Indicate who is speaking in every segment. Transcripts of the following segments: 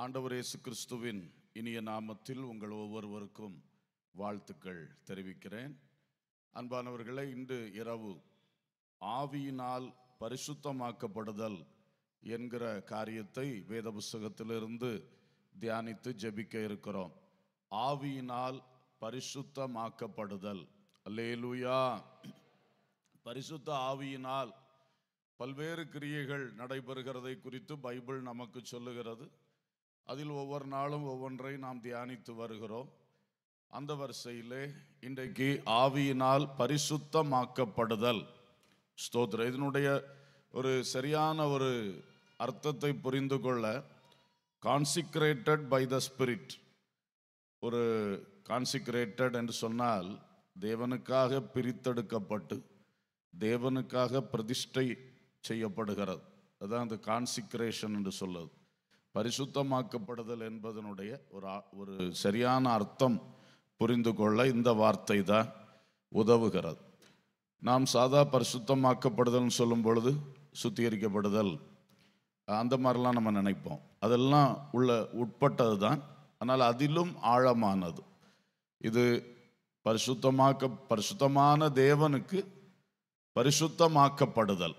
Speaker 1: ஆண்டவர் இயேசு கிறிஸ்துவின் இனிய நாமத்தில் உங்கள் ஒவ்வொருவருக்கும் வாழ்த்துக்கள் தெரிவிக்கிறேன் அன்பானவர்களை இன்று இரவு ஆவியினால் பரிசுத்தமாக்கப்படுதல் என்கிற காரியத்தை வேத புஸ்தகத்திலிருந்து தியானித்து ஜெபிக்க இருக்கிறோம் ஆவியினால் பரிசுத்தமாக்கப்படுதல் அல்லேலூயா பரிசுத்த ஆவியினால் பல்வேறு கிரியைகள் நடைபெறுகிறதை குறித்து பைபிள் நமக்கு சொல்லுகிறது அதில் ஒவ்வொரு நாளும் ஒவ்வொன்றை நாம் தியானித்து வருகிறோம் அந்த வரிசையிலே இன்றைக்கு ஆவியினால் பரிசுத்தமாக்கப்படுதல் ஸ்தோத்ரம் இதனுடைய ஒரு சரியான ஒரு அர்த்தத்தை புரிந்து கொள்ள கான்சிக்ரேட்டட் பை த ஸ்பிரிட் ஒரு கான்சிக்ரேட்டட் என்று சொன்னால் தேவனுக்காக பிரித்தெடுக்கப்பட்டு தேவனுக்காக பிரதிஷ்டை செய்யப்படுகிறது அதுதான் அந்த கான்சிக்ரேஷன் என்று சொல்லுது பரிசுத்தமாக்கப்படுதல் என்பதனுடைய ஒரு ஒரு சரியான அர்த்தம் புரிந்து கொள்ள இந்த வார்த்தை தான் உதவுகிறது நாம் சாதா பரிசுத்தமாக்கப்படுதல்னு சொல்லும் பொழுது சுத்திகரிக்கப்படுதல் அந்த மாதிரிலாம் நம்ம நினைப்போம் அதெல்லாம் உள்ள உட்பட்டது தான் ஆனால் அதிலும் ஆழமானது இது பரிசுத்தமாக்க பரிசுத்தமான தேவனுக்கு பரிசுத்தமாக்கப்படுதல்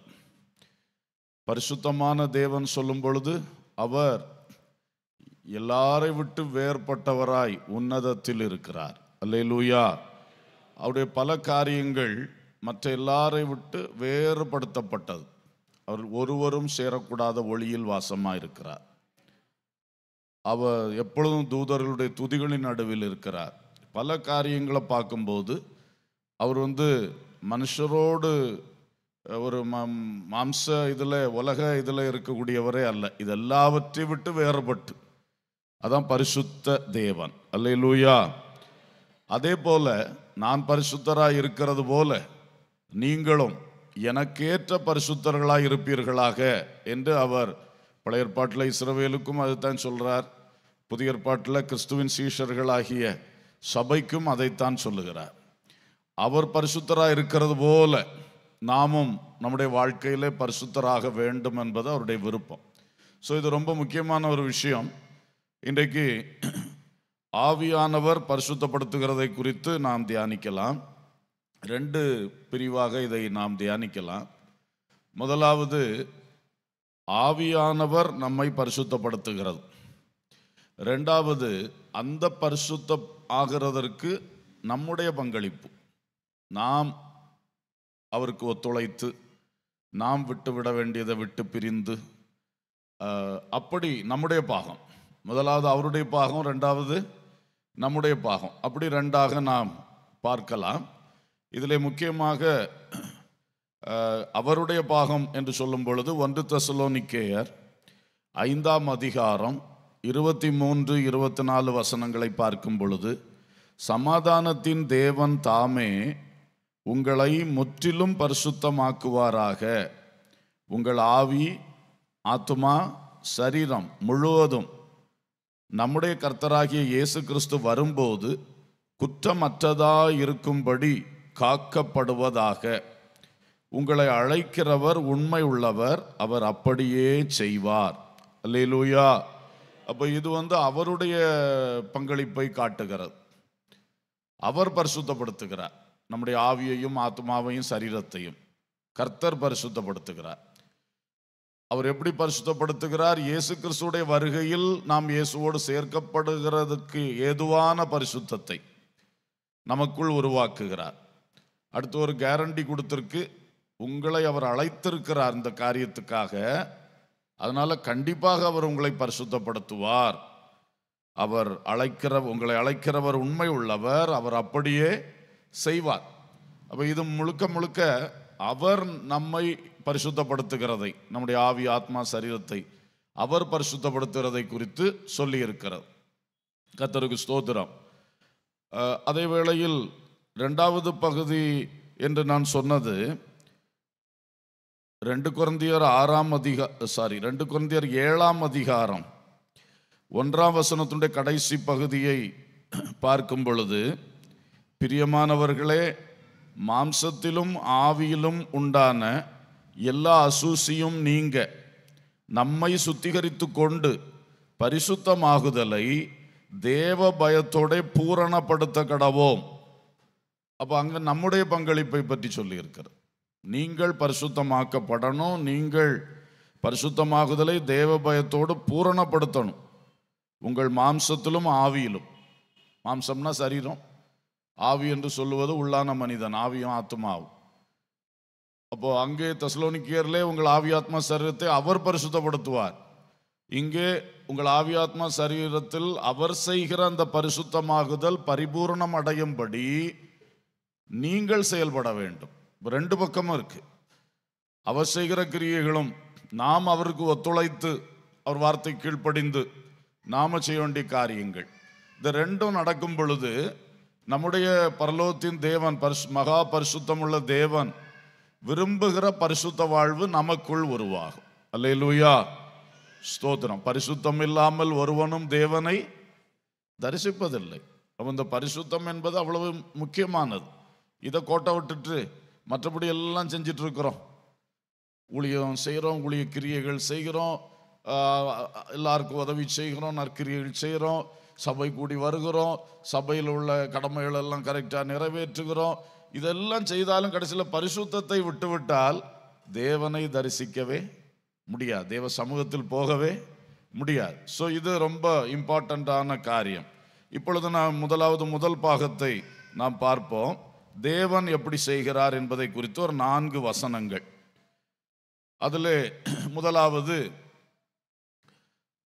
Speaker 1: பரிசுத்தமான தேவன் சொல்லும் பொழுது அவர் எல்லாரை விட்டு வேறுபட்டவராய் உன்னதத்தில் இருக்கிறார் அல்லே லூயா அவருடைய பல காரியங்கள் மற்ற எல்லாரை விட்டு வேறுபடுத்தப்பட்டது அவர் ஒருவரும் சேரக்கூடாத ஒளியில் வாசமாக இருக்கிறார் அவர் எப்பொழுதும் தூதர்களுடைய துதிகளின் நடுவில் இருக்கிறார் பல காரியங்களை பார்க்கும்போது அவர் வந்து மனுஷரோடு ஒரு மாம்ச இதில் உலக இதில் இருக்கக்கூடியவரே அல்ல இது விட்டு வேறுபட்டு அதான் பரிசுத்த தேவன் அல்ல லூயா அதே போல நான் பரிசுத்தராக இருக்கிறது போல நீங்களும் எனக்கேற்ற பரிசுத்தர்களாக இருப்பீர்களாக என்று அவர் பழைய ஏற்பாட்டில் இஸ்ரவேலுக்கும் அதைத்தான் சொல்கிறார் புதிய ஏற்பாட்டில் கிறிஸ்துவின் சீஷர்களாகிய சபைக்கும் அதைத்தான் சொல்லுகிறார் அவர் பரிசுத்தராக இருக்கிறது போல நாமும் நம்முடைய வாழ்க்கையிலே பரிசுத்தராக வேண்டும் என்பது அவருடைய விருப்பம் ஸோ இது ரொம்ப முக்கியமான ஒரு விஷயம் இன்றைக்கு ஆவியானவர் பரிசுத்தப்படுத்துகிறதை குறித்து நாம் தியானிக்கலாம் ரெண்டு பிரிவாக இதை நாம் தியானிக்கலாம் முதலாவது ஆவியானவர் நம்மை பரிசுத்தப்படுத்துகிறது ரெண்டாவது அந்த பரிசுத்த ஆகிறதற்கு நம்முடைய பங்களிப்பு நாம் அவருக்கு ஒத்துழைத்து நாம் விட்டுவிட வேண்டியதை விட்டு பிரிந்து அப்படி நம்முடைய பாகம் முதலாவது அவருடைய பாகம் ரெண்டாவது நம்முடைய பாகம் அப்படி ரெண்டாக நாம் பார்க்கலாம் இதில் முக்கியமாக அவருடைய பாகம் என்று சொல்லும் பொழுது ஒன்று தசலோனிக்கேயர் ஐந்தாம் அதிகாரம் இருபத்தி மூன்று இருபத்தி நாலு வசனங்களை பார்க்கும் பொழுது சமாதானத்தின் தேவன் தாமே உங்களை முற்றிலும் பரிசுத்தமாக்குவாராக உங்கள் ஆவி ஆத்மா சரீரம் முழுவதும் நம்முடைய கர்த்தராகிய இயேசு கிறிஸ்து வரும்போது குற்றமற்றதாக இருக்கும்படி காக்கப்படுவதாக உங்களை அழைக்கிறவர் உண்மை உள்ளவர் அவர் அப்படியே செய்வார் அல்லேலூயா அப்போ இது வந்து அவருடைய பங்களிப்பை காட்டுகிறது அவர் பரிசுத்தப்படுத்துகிறார் நம்முடைய ஆவியையும் ஆத்மாவையும் சரீரத்தையும் கர்த்தர் பரிசுத்தப்படுத்துகிறார் அவர் எப்படி பரிசுத்தப்படுத்துகிறார் இயேசு கிறிஸ்துடைய வருகையில் நாம் இயேசுவோடு சேர்க்கப்படுகிறதுக்கு ஏதுவான பரிசுத்தத்தை நமக்குள் உருவாக்குகிறார் அடுத்து ஒரு கேரண்டி கொடுத்துருக்கு உங்களை அவர் அழைத்திருக்கிறார் இந்த காரியத்துக்காக அதனால் கண்டிப்பாக அவர் உங்களை பரிசுத்தப்படுத்துவார் அவர் அழைக்கிற உங்களை அழைக்கிறவர் உண்மை உள்ளவர் அவர் அப்படியே செய்வார் அப்போ இது முழுக்க முழுக்க அவர் நம்மை பரிசுத்தப்படுத்துகிறதை நம்முடைய ஆவி ஆத்மா சரீரத்தை அவர் பரிசுத்தப்படுத்துகிறதை குறித்து சொல்லியிருக்கிறார் கத்தருக்கு ஸ்தோத்திரம் அதே வேளையில் ரெண்டாவது பகுதி என்று நான் சொன்னது ரெண்டு குழந்தையர் ஆறாம் அதிகா சாரி ரெண்டு குழந்தையர் ஏழாம் அதிகாரம் ஒன்றாம் வசனத்துடைய கடைசி பகுதியை பார்க்கும் பொழுது பிரியமானவர்களே மாம்சத்திலும் ஆவியிலும் உண்டான எல்லா அசூசியும் நீங்க நம்மை சுத்திகரித்து கொண்டு பரிசுத்தமாகுதலை தேவ பயத்தோட பூரணப்படுத்த கடவோம் அப்போ அங்கே நம்முடைய பங்களிப்பை பற்றி சொல்லியிருக்கிற நீங்கள் பரிசுத்தமாக்கப்படணும் நீங்கள் பரிசுத்தமாகுதலை தேவ பயத்தோடு பூரணப்படுத்தணும் உங்கள் மாம்சத்திலும் ஆவியிலும் மாம்சம்னா சரீரம் ஆவி என்று சொல்லுவது உள்ளான மனிதன் ஆவியும் ஆத்மாவும் அப்போது அங்கே தசலோனிக்கியர்லே உங்கள் ஆவியாத்மா சரீரத்தை அவர் பரிசுத்தப்படுத்துவார் இங்கே உங்கள் ஆவியாத்மா சரீரத்தில் அவர் செய்கிற அந்த பரிசுத்தமாகுதல் பரிபூர்ணம் அடையும்படி நீங்கள் செயல்பட வேண்டும் ரெண்டு பக்கமும் இருக்கு அவர் செய்கிற கிரியைகளும் நாம் அவருக்கு ஒத்துழைத்து அவர் வார்த்தை கீழ்ப்படிந்து நாம செய்ய வேண்டிய காரியங்கள் இந்த ரெண்டும் நடக்கும் பொழுது நம்முடைய பரலோகத்தின் தேவன் பரிசு மகா பரிசுத்தமுள்ள தேவன் விரும்புகிற பரிசுத்த வாழ்வு நமக்குள் உருவாகும் அல்ல ஸ்தோத்திரம் பரிசுத்தம் இல்லாமல் ஒருவனும் தேவனை தரிசிப்பதில்லை அப்போ இந்த பரிசுத்தம் என்பது அவ்வளவு முக்கியமானது இதை கோட்டை விட்டுட்டு மற்றபடி எல்லாம் செஞ்சிட்டு இருக்கிறோம் ஊழியம் செய்கிறோம் ஊழிய கிரியைகள் செய்கிறோம் எல்லாருக்கும் உதவி செய்கிறோம் நற்கிரியைகள் செய்கிறோம் சபை கூடி வருகிறோம் சபையில் உள்ள கடமைகள் எல்லாம் கரெக்டாக நிறைவேற்றுகிறோம் இதெல்லாம் செய்தாலும் கடைசியில் பரிசுத்தத்தை விட்டுவிட்டால் தேவனை தரிசிக்கவே முடியாது தேவ சமூகத்தில் போகவே முடியாது ஸோ இது ரொம்ப இம்பார்ட்டண்ட்டான காரியம் இப்பொழுது நான் முதலாவது முதல் பாகத்தை நாம் பார்ப்போம் தேவன் எப்படி செய்கிறார் என்பதை குறித்து ஒரு நான்கு வசனங்கள் அதில் முதலாவது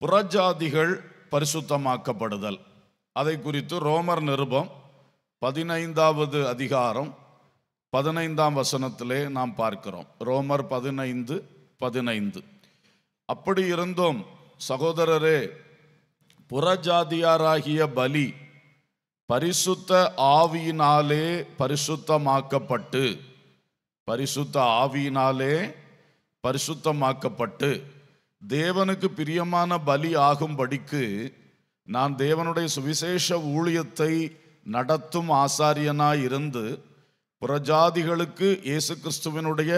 Speaker 1: புறஜாதிகள் பரிசுத்தமாக்கப்படுதல் அதை குறித்து ரோமர் நிருபம் பதினைந்தாவது அதிகாரம் பதினைந்தாம் வசனத்திலே நாம் பார்க்கிறோம் ரோமர் பதினைந்து பதினைந்து அப்படி இருந்தும் சகோதரரே புறஜாதியாராகிய பலி பரிசுத்த ஆவியினாலே பரிசுத்தமாக்கப்பட்டு பரிசுத்த ஆவியினாலே பரிசுத்தமாக்கப்பட்டு தேவனுக்கு பிரியமான பலி ஆகும்படிக்கு நான் தேவனுடைய சுவிசேஷ ஊழியத்தை நடத்தும் ஆசாரியனாய் இருந்து புறஜாதிகளுக்கு இயேசு கிறிஸ்துவனுடைய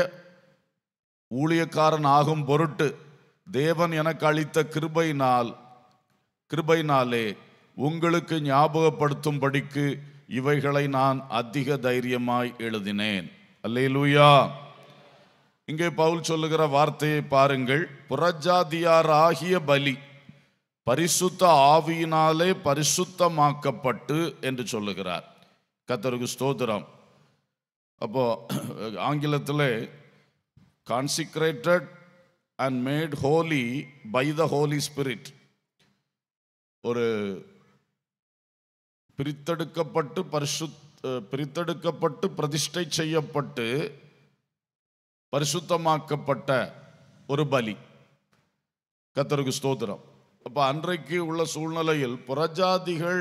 Speaker 1: ஊழியக்காரன் ஆகும் பொருட்டு தேவன் எனக்கு அளித்த கிருபையினால் கிருபையினாலே உங்களுக்கு ஞாபகப்படுத்தும்படிக்கு இவைகளை நான் அதிக தைரியமாய் எழுதினேன் அல்லேலூயா இங்கே பவுல் சொல்லுகிற வார்த்தையை பாருங்கள் புறஜாதியார் ஆகிய பலி பரிசுத்த ஆவியினாலே பரிசுத்தமாக்கப்பட்டு என்று சொல்லுகிறார் கத்தருக்கு ஸ்தோத்திரம் அப்போ ஆங்கிலத்தில் consecrated and made holy by the holy spirit ஒரு பிரித்தெடுக்கப்பட்டு பரிசு பிரித்தெடுக்கப்பட்டு பிரதிஷ்டை செய்யப்பட்டு பரிசுத்தமாக்கப்பட்ட ஒரு பலி கத்தருக்கு ஸ்தோத்திரம் அப்போ அன்றைக்கு உள்ள சூழ்நிலையில் புறஜாதிகள்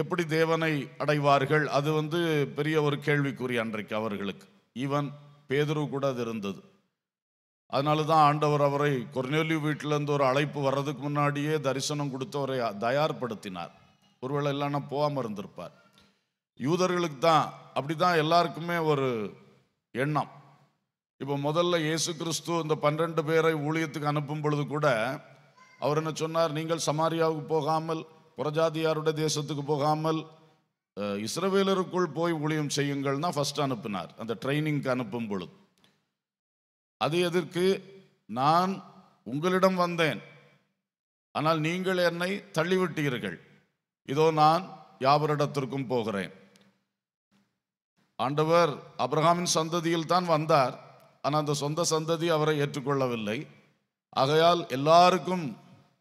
Speaker 1: எப்படி தேவனை அடைவார்கள் அது வந்து பெரிய ஒரு கேள்விக்குறி அன்றைக்கு அவர்களுக்கு ஈவன் பேதுரு கூட அது இருந்தது அதனால தான் ஆண்டவர் அவரை கொர்னேலி வீட்டிலேருந்து ஒரு அழைப்பு வர்றதுக்கு முன்னாடியே தரிசனம் கொடுத்து அவரை தயார்படுத்தினார் ஒருவேளை இல்லைன்னா போகாமல் இருந்திருப்பார் யூதர்களுக்கு தான் அப்படி தான் எல்லாருக்குமே ஒரு எண்ணம் இப்போ முதல்ல இயேசு கிறிஸ்து இந்த பன்னிரண்டு பேரை ஊழியத்துக்கு அனுப்பும் பொழுது கூட அவர் என்ன சொன்னார் நீங்கள் சமாரியாவுக்கு போகாமல் புறஜாதியாருடைய தேசத்துக்கு போகாமல் இஸ்ரவேலருக்குள் போய் ஊழியம் செய்யுங்கள் தான் ஃபஸ்ட் அனுப்பினார் அந்த ட்ரைனிங்க்கு அனுப்பும் பொழுது அது எதற்கு நான் உங்களிடம் வந்தேன் ஆனால் நீங்கள் என்னை தள்ளிவிட்டீர்கள் இதோ நான் யாவரிடத்திற்கும் போகிறேன் ஆண்டவர் அப்ரஹாமின் சந்ததியில் தான் வந்தார் ஆனால் அந்த சொந்த சந்ததி அவரை ஏற்றுக்கொள்ளவில்லை ஆகையால் எல்லாருக்கும்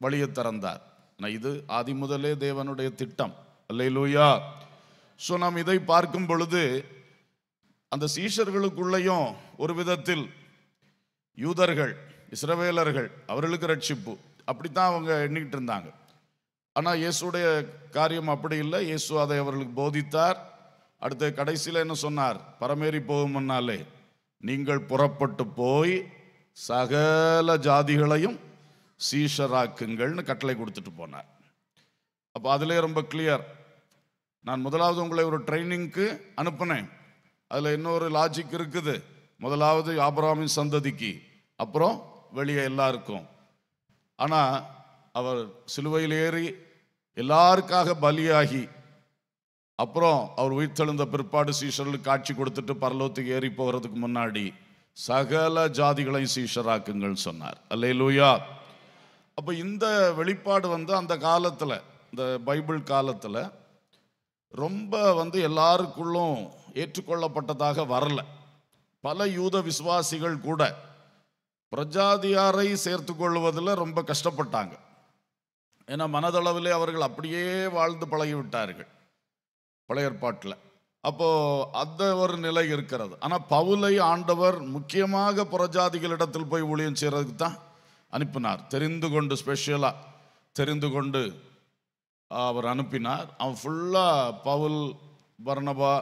Speaker 1: வழியை திறந்தார் ஆனால் இது ஆதி முதலே தேவனுடைய திட்டம் அல்லை லூயா ஸோ நாம் இதை பார்க்கும் பொழுது அந்த சீஷர்களுக்குள்ளேயும் ஒரு விதத்தில் யூதர்கள் இஸ்ரவேலர்கள் அவர்களுக்கு ரட்சிப்பு அப்படித்தான் அவங்க எண்ணிக்கிட்டு இருந்தாங்க ஆனால் இயேசுடைய காரியம் அப்படி இல்லை இயேசு அதை அவர்களுக்கு போதித்தார் அடுத்த கடைசியில் என்ன சொன்னார் பரமேறி போகும் முன்னாலே நீங்கள் புறப்பட்டு போய் சகல ஜாதிகளையும் சீஷராக்குங்கள்னு கட்டளை கொடுத்துட்டு போனார் அப்போ அதிலே ரொம்ப கிளியர் நான் முதலாவது உங்களை ஒரு ட்ரைனிங்க்கு அனுப்புனேன் அதில் இன்னொரு லாஜிக் இருக்குது முதலாவது ஆபராமின் சந்ததிக்கு அப்புறம் வெளியே எல்லாருக்கும் ஆனால் அவர் சிலுவையில் ஏறி எல்லாருக்காக பலியாகி அப்புறம் அவர் உயிர் தெழுந்த பிற்பாடு சீஷர்களுக்கு காட்சி கொடுத்துட்டு பரலோத்துக்கு ஏறி போகிறதுக்கு முன்னாடி சகல ஜாதிகளையும் சீஷராக்குங்கள் சொன்னார் அல்லே லூயா அப்போ இந்த வெளிப்பாடு வந்து அந்த காலத்தில் இந்த பைபிள் காலத்தில் ரொம்ப வந்து எல்லாருக்குள்ளும் ஏற்றுக்கொள்ளப்பட்டதாக வரல பல யூத விசுவாசிகள் கூட பிரஜாதியாரை சேர்த்து கொள்வதில் ரொம்ப கஷ்டப்பட்டாங்க ஏன்னா மனதளவிலே அவர்கள் அப்படியே வாழ்ந்து பழகிவிட்டார்கள் பழைய ஏற்பாட்டில் அப்போது அந்த ஒரு நிலை இருக்கிறது ஆனால் பவுலை ஆண்டவர் முக்கியமாக புறஜாதிகளிடத்தில் போய் ஊழியம் செய்கிறதுக்கு தான் அனுப்பினார் தெரிந்து கொண்டு ஸ்பெஷலாக தெரிந்து கொண்டு அவர் அனுப்பினார் அவன் ஃபுல்லாக பவுல் பர்ணபா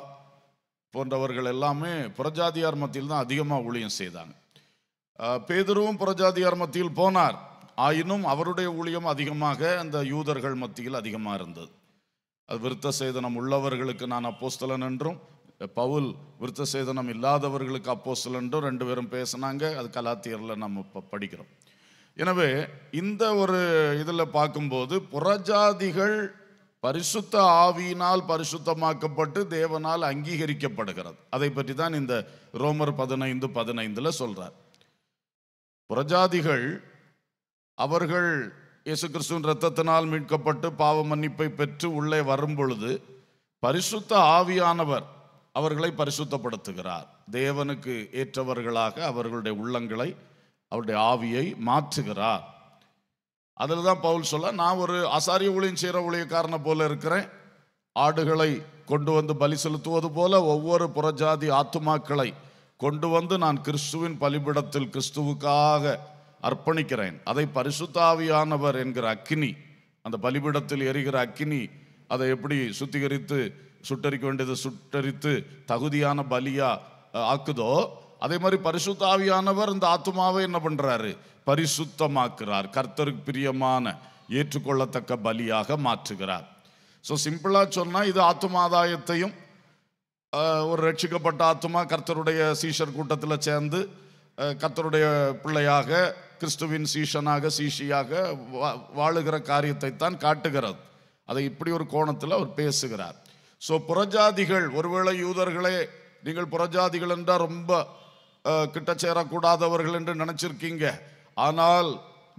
Speaker 1: போன்றவர்கள் எல்லாமே புறஜாதியார் மத்தியில் தான் அதிகமாக ஊழியம் செய்தாங்க பேதரும் புறஜாதியார் மத்தியில் போனார் ஆயினும் அவருடைய ஊழியம் அதிகமாக அந்த யூதர்கள் மத்தியில் அதிகமாக இருந்தது அது விருத்த சேதனம் உள்ளவர்களுக்கு நான் அப்போஸ்தலன் என்றும் பவுல் விருத்த சேதனம் இல்லாதவர்களுக்கு அப்போஸ்தலன் என்றும் ரெண்டு பேரும் பேசினாங்க அது கலாத்தியரில் நம்ம இப்போ படிக்கிறோம் எனவே இந்த ஒரு இதில் பார்க்கும்போது புறஜாதிகள் பரிசுத்த ஆவியினால் பரிசுத்தமாக்கப்பட்டு தேவனால் அங்கீகரிக்கப்படுகிறது அதை பற்றி தான் இந்த ரோமர் பதினைந்து பதினைந்தில் சொல்கிறார் புறஜாதிகள் அவர்கள் இயேசு கிறிஸ்துவின் ரத்தத்தினால் மீட்கப்பட்டு பாவ மன்னிப்பை பெற்று உள்ளே வரும் பொழுது பரிசுத்த ஆவியானவர் அவர்களை பரிசுத்தப்படுத்துகிறார் தேவனுக்கு ஏற்றவர்களாக அவர்களுடைய உள்ளங்களை அவருடைய ஆவியை மாற்றுகிறார் அதில் தான் பவுல் சொல்ல நான் ஒரு அசாரிய ஊழியம் செய்கிற ஊழியக்காரனை போல இருக்கிறேன் ஆடுகளை கொண்டு வந்து பலி செலுத்துவது போல ஒவ்வொரு புறஜாதி ஆத்துமாக்களை கொண்டு வந்து நான் கிறிஸ்துவின் பலிபிடத்தில் கிறிஸ்துவுக்காக அர்ப்பணிக்கிறேன் அதை பரிசுத்தாவியானவர் என்கிற அக்கினி அந்த பலிபீடத்தில் எரிகிற அக்கினி அதை எப்படி சுத்திகரித்து சுட்டரிக்க வேண்டியது சுட்டரித்து தகுதியான பலியா ஆக்குதோ அதே மாதிரி பரிசுத்தாவியானவர் இந்த ஆத்மாவை என்ன பண்ணுறாரு பரிசுத்தமாக்குறார் கர்த்தருக்கு பிரியமான ஏற்றுக்கொள்ளத்தக்க பலியாக மாற்றுகிறார் ஸோ சிம்பிளாக சொன்னால் இது ஆத்மாதாயத்தையும் ஒரு ரட்சிக்கப்பட்ட ஆத்மா கர்த்தருடைய சீஷர் கூட்டத்தில் சேர்ந்து கர்த்தருடைய பிள்ளையாக கிறிஸ்துவின் சீஷனாக சீஷியாக வாழுகிற காரியத்தை தான் காட்டுகிறது அதை இப்படி ஒரு கோணத்தில் அவர் பேசுகிறார் ஸோ புறஜாதிகள் ஒருவேளை யூதர்களே நீங்கள் புறஜாதிகள் என்றால் ரொம்ப கிட்ட சேரக்கூடாதவர்கள் என்று நினச்சிருக்கீங்க ஆனால்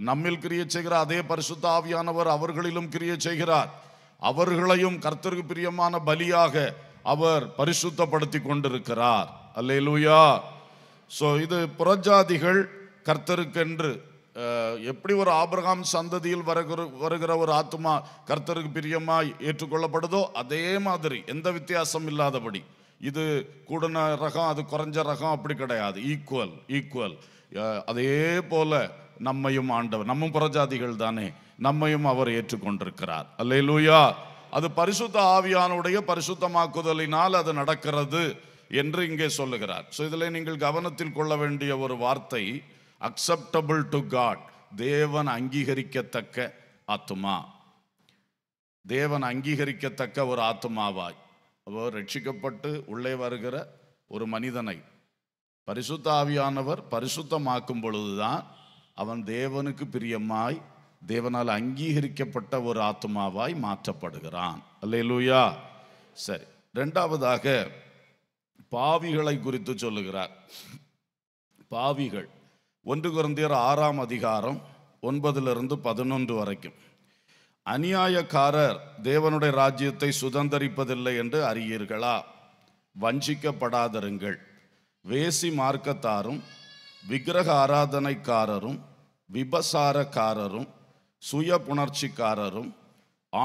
Speaker 1: நம்மில் கிரிய செய்கிற அதே பரிசுத்த ஆவியானவர் அவர்களிலும் கிரிய செய்கிறார் அவர்களையும் கர்த்தருக்கு பிரியமான பலியாக அவர் பரிசுத்தப்படுத்தி கொண்டிருக்கிறார் அல்லேலூயா ஸோ இது புறஜாதிகள் கர்த்தருக்கென்று எப்படி ஒரு ஆபிரகாம் சந்ததியில் வருகிற வருகிற ஒரு ஆத்மா கர்த்தருக்கு பிரியமாய் ஏற்றுக்கொள்ளப்படுதோ அதே மாதிரி எந்த வித்தியாசம் இல்லாதபடி இது கூடன ரகம் அது குறைஞ்ச ரகம் அப்படி கிடையாது ஈக்குவல் ஈக்குவல் அதே போல நம்மையும் ஆண்டவர் நம்ம புறஜாதிகள் தானே நம்மையும் அவர் ஏற்றுக்கொண்டிருக்கிறார் லூயா அது பரிசுத்த ஆவியானுடைய பரிசுத்தமாக்குதலினால் அது நடக்கிறது என்று இங்கே சொல்லுகிறார் ஸோ இதில் நீங்கள் கவனத்தில் கொள்ள வேண்டிய ஒரு வார்த்தை அக்செப்டபிள் டு காட் தேவன் அங்கீகரிக்கத்தக்க ஆத்துமா தேவன் அங்கீகரிக்கத்தக்க ஒரு ஆத்துமாவாய் அவர் ரட்சிக்கப்பட்டு உள்ளே வருகிற ஒரு மனிதனை பரிசுத்த ஆவியானவர் பரிசுத்தமாக்கும் பொழுதுதான் அவன் தேவனுக்கு பிரியமாய் தேவனால் அங்கீகரிக்கப்பட்ட ஒரு ஆத்மாவாய் மாற்றப்படுகிறான் லூயா சரி ரெண்டாவதாக பாவிகளை குறித்து சொல்லுகிறார் பாவிகள் ஒன்று குறந்தியர் ஆறாம் அதிகாரம் ஒன்பதிலிருந்து பதினொன்று வரைக்கும் அநியாயக்காரர் தேவனுடைய ராஜ்யத்தை சுதந்திரிப்பதில்லை என்று அறியீர்களா வஞ்சிக்கப்படாதருங்கள் வேசி மார்க்கத்தாரும் விக்கிரக ஆராதனைக்காரரும் விபசாரக்காரரும் சுய புணர்ச்சிக்காரரும்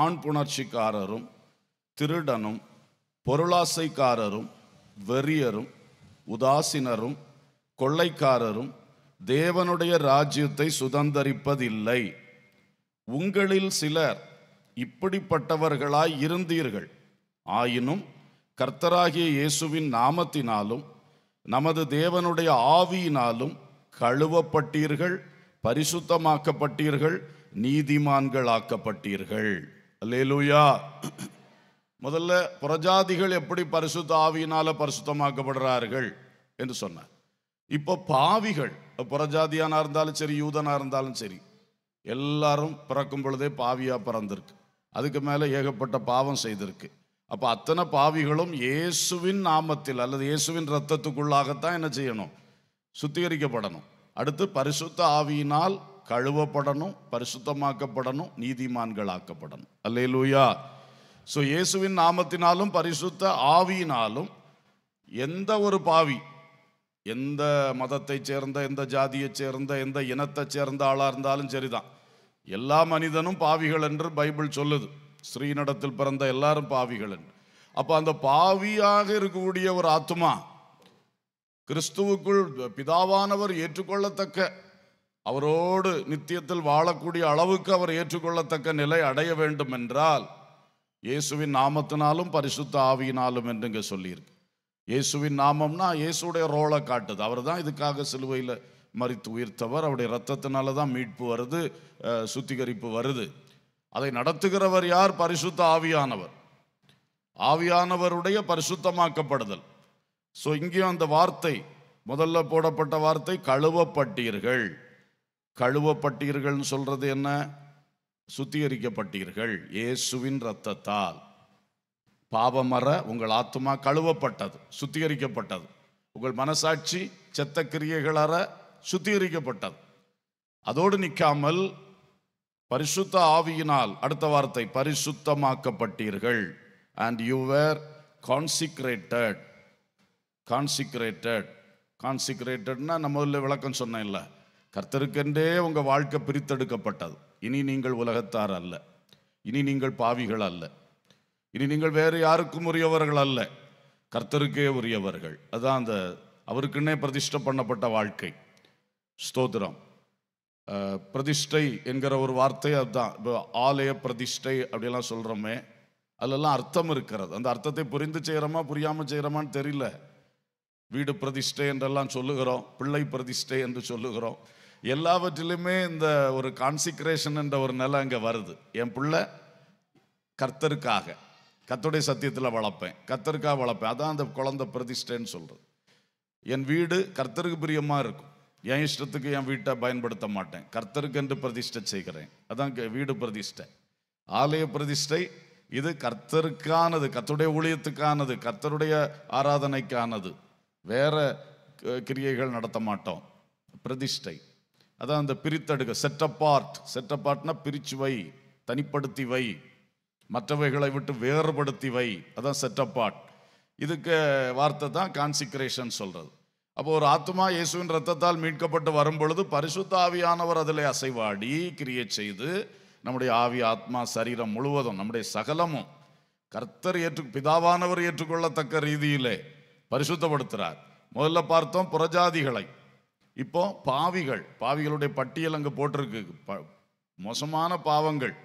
Speaker 1: ஆண் புணர்ச்சிக்காரரும் திருடனும் பொருளாசைக்காரரும் வெறியரும் உதாசினரும் கொள்ளைக்காரரும் தேவனுடைய ராஜ்யத்தை சுதந்திரிப்பதில்லை உங்களில் சிலர் இப்படிப்பட்டவர்களாய் இருந்தீர்கள் ஆயினும் கர்த்தராகிய இயேசுவின் நாமத்தினாலும் நமது தேவனுடைய ஆவியினாலும் கழுவப்பட்டீர்கள் பரிசுத்தமாக்கப்பட்டீர்கள் நீதிமான்களாக்கப்பட்டீர்கள் அல்லேலூயா முதல்ல புறஜாதிகள் எப்படி பரிசுத்த ஆவியினால பரிசுத்தமாக்கப்படுறார்கள் என்று சொன்னார் இப்போ பாவிகள் புறஜாதியானா இருந்தாலும் சரி யூதனாக இருந்தாலும் சரி எல்லாரும் பிறக்கும் பொழுதே பாவியாக பிறந்திருக்கு அதுக்கு மேலே ஏகப்பட்ட பாவம் செய்திருக்கு அப்போ அத்தனை பாவிகளும் இயேசுவின் நாமத்தில் அல்லது இயேசுவின் ரத்தத்துக்குள்ளாகத்தான் என்ன செய்யணும் சுத்திகரிக்கப்படணும் அடுத்து பரிசுத்த ஆவியினால் கழுவப்படணும் பரிசுத்தமாக்கப்படணும் நீதிமான்களாக்கப்படணும் அல்லே லூயா ஸோ இயேசுவின் நாமத்தினாலும் பரிசுத்த ஆவியினாலும் எந்த ஒரு பாவி எந்த மதத்தை சேர்ந்த எந்த ஜாதியை சேர்ந்த எந்த இனத்தை சேர்ந்த ஆளாக இருந்தாலும் சரிதான் எல்லா மனிதனும் பாவிகள் என்று பைபிள் சொல்லுது ஸ்ரீநடத்தில் பிறந்த எல்லாரும் பாவிகள் என்று அப்போ அந்த பாவியாக இருக்கக்கூடிய ஒரு ஆத்மா கிறிஸ்துவுக்குள் பிதாவானவர் ஏற்றுக்கொள்ளத்தக்க அவரோடு நித்தியத்தில் வாழக்கூடிய அளவுக்கு அவர் ஏற்றுக்கொள்ளத்தக்க நிலை அடைய வேண்டும் என்றால் இயேசுவின் நாமத்தினாலும் பரிசுத்த ஆவியினாலும் என்று இங்கே சொல்லியிருக்கு இயேசுவின் நாமம்னா இயேசுடைய ரோலை காட்டுது அவர் தான் இதுக்காக சிலுவையில் மறித்து உயிர்த்தவர் அவருடைய ரத்தத்தினால தான் மீட்பு வருது சுத்திகரிப்பு வருது அதை நடத்துகிறவர் யார் பரிசுத்த ஆவியானவர் ஆவியானவருடைய பரிசுத்தமாக்கப்படுதல் ஸோ இங்கேயும் அந்த வார்த்தை முதல்ல போடப்பட்ட வார்த்தை கழுவப்பட்டீர்கள் கழுவப்பட்டீர்கள்னு சொல்கிறது என்ன சுத்திகரிக்கப்பட்டீர்கள் இயேசுவின் ரத்தத்தால் பாவமர உங்கள் ஆத்மா கழுவப்பட்டது சுத்திகரிக்கப்பட்டது உங்கள் மனசாட்சி செத்த கிரியைகளற சுத்திகரிக்கப்பட்டது அதோடு நிற்காமல் பரிசுத்த ஆவியினால் அடுத்த வார்த்தை பரிசுத்தமாக்கப்பட்டீர்கள் அண்ட் யூவர் கான்சிக்ரேட்டட் கான்சிக்ரேட்டட் கான்சிக்ரேட்டட்னா நம்ம உள்ள விளக்கம் சொன்னேன் இல்லை கர்த்தருக்கென்றே உங்கள் வாழ்க்கை பிரித்தெடுக்கப்பட்டது இனி நீங்கள் உலகத்தார் அல்ல இனி நீங்கள் பாவிகள் அல்ல இனி நீங்கள் வேறு யாருக்கும் உரியவர்கள் அல்ல கர்த்தருக்கே உரியவர்கள் அதுதான் அந்த அவருக்குன்னே பிரதிஷ்டை பண்ணப்பட்ட வாழ்க்கை ஸ்தோத்திரம் பிரதிஷ்டை என்கிற ஒரு வார்த்தை அதுதான் இப்போ ஆலய பிரதிஷ்டை அப்படிலாம் சொல்கிறோமே அதெல்லாம் அர்த்தம் இருக்கிறது அந்த அர்த்தத்தை புரிந்து செய்கிறோமா புரியாமல் செய்கிறோமான்னு தெரியல வீடு பிரதிஷ்டை என்றெல்லாம் சொல்லுகிறோம் பிள்ளை பிரதிஷ்டை என்று சொல்லுகிறோம் எல்லாவற்றிலுமே இந்த ஒரு கான்சிக்ரேஷன் என்ற ஒரு நிலை அங்கே வருது என் பிள்ளை கர்த்தருக்காக கத்தருடைய சத்தியத்தில் வளர்ப்பேன் கத்தருக்காக வளர்ப்பேன் அதான் அந்த குழந்தை பிரதிஷ்டைன்னு சொல்கிறது என் வீடு கர்த்தருக்கு பிரியமாக இருக்கும் என் இஷ்டத்துக்கு என் வீட்டை பயன்படுத்த மாட்டேன் கர்த்தருக்கு என்று பிரதிஷ்டை செய்கிறேன் அதான் வீடு பிரதிஷ்டை ஆலய பிரதிஷ்டை இது கர்த்தருக்கானது கத்தருடைய ஊழியத்துக்கானது கர்த்தருடைய ஆராதனைக்கானது வேற கிரியைகள் நடத்த மாட்டோம் பிரதிஷ்டை அதான் அந்த பிரித்தடுக்க செட்டப்பார்ட் செட்டப்பார்ட்னா பிரிச்சு வை தனிப்படுத்தி வை மற்றவைகளை விட்டு வேறுபடுத்தி வை அதான் செட்டப்பாட் இதுக்கு வார்த்தை தான் கான்சிக்ரேஷன் சொல்கிறது அப்போ ஒரு ஆத்மா இயேசுவின் ரத்தத்தால் மீட்கப்பட்டு வரும் பொழுது பரிசுத்த ஆவியானவர் அதில் அசைவாடி கிரியேட் செய்து நம்முடைய ஆவி ஆத்மா சரீரம் முழுவதும் நம்முடைய சகலமும் கர்த்தர் ஏற்று பிதாவானவர் ஏற்றுக்கொள்ளத்தக்க ரீதியிலே பரிசுத்தப்படுத்துகிறார் முதல்ல பார்த்தோம் புறஜாதிகளை இப்போ பாவிகள் பாவிகளுடைய பட்டியல் அங்கே போட்டிருக்கு மோசமான பாவங்கள்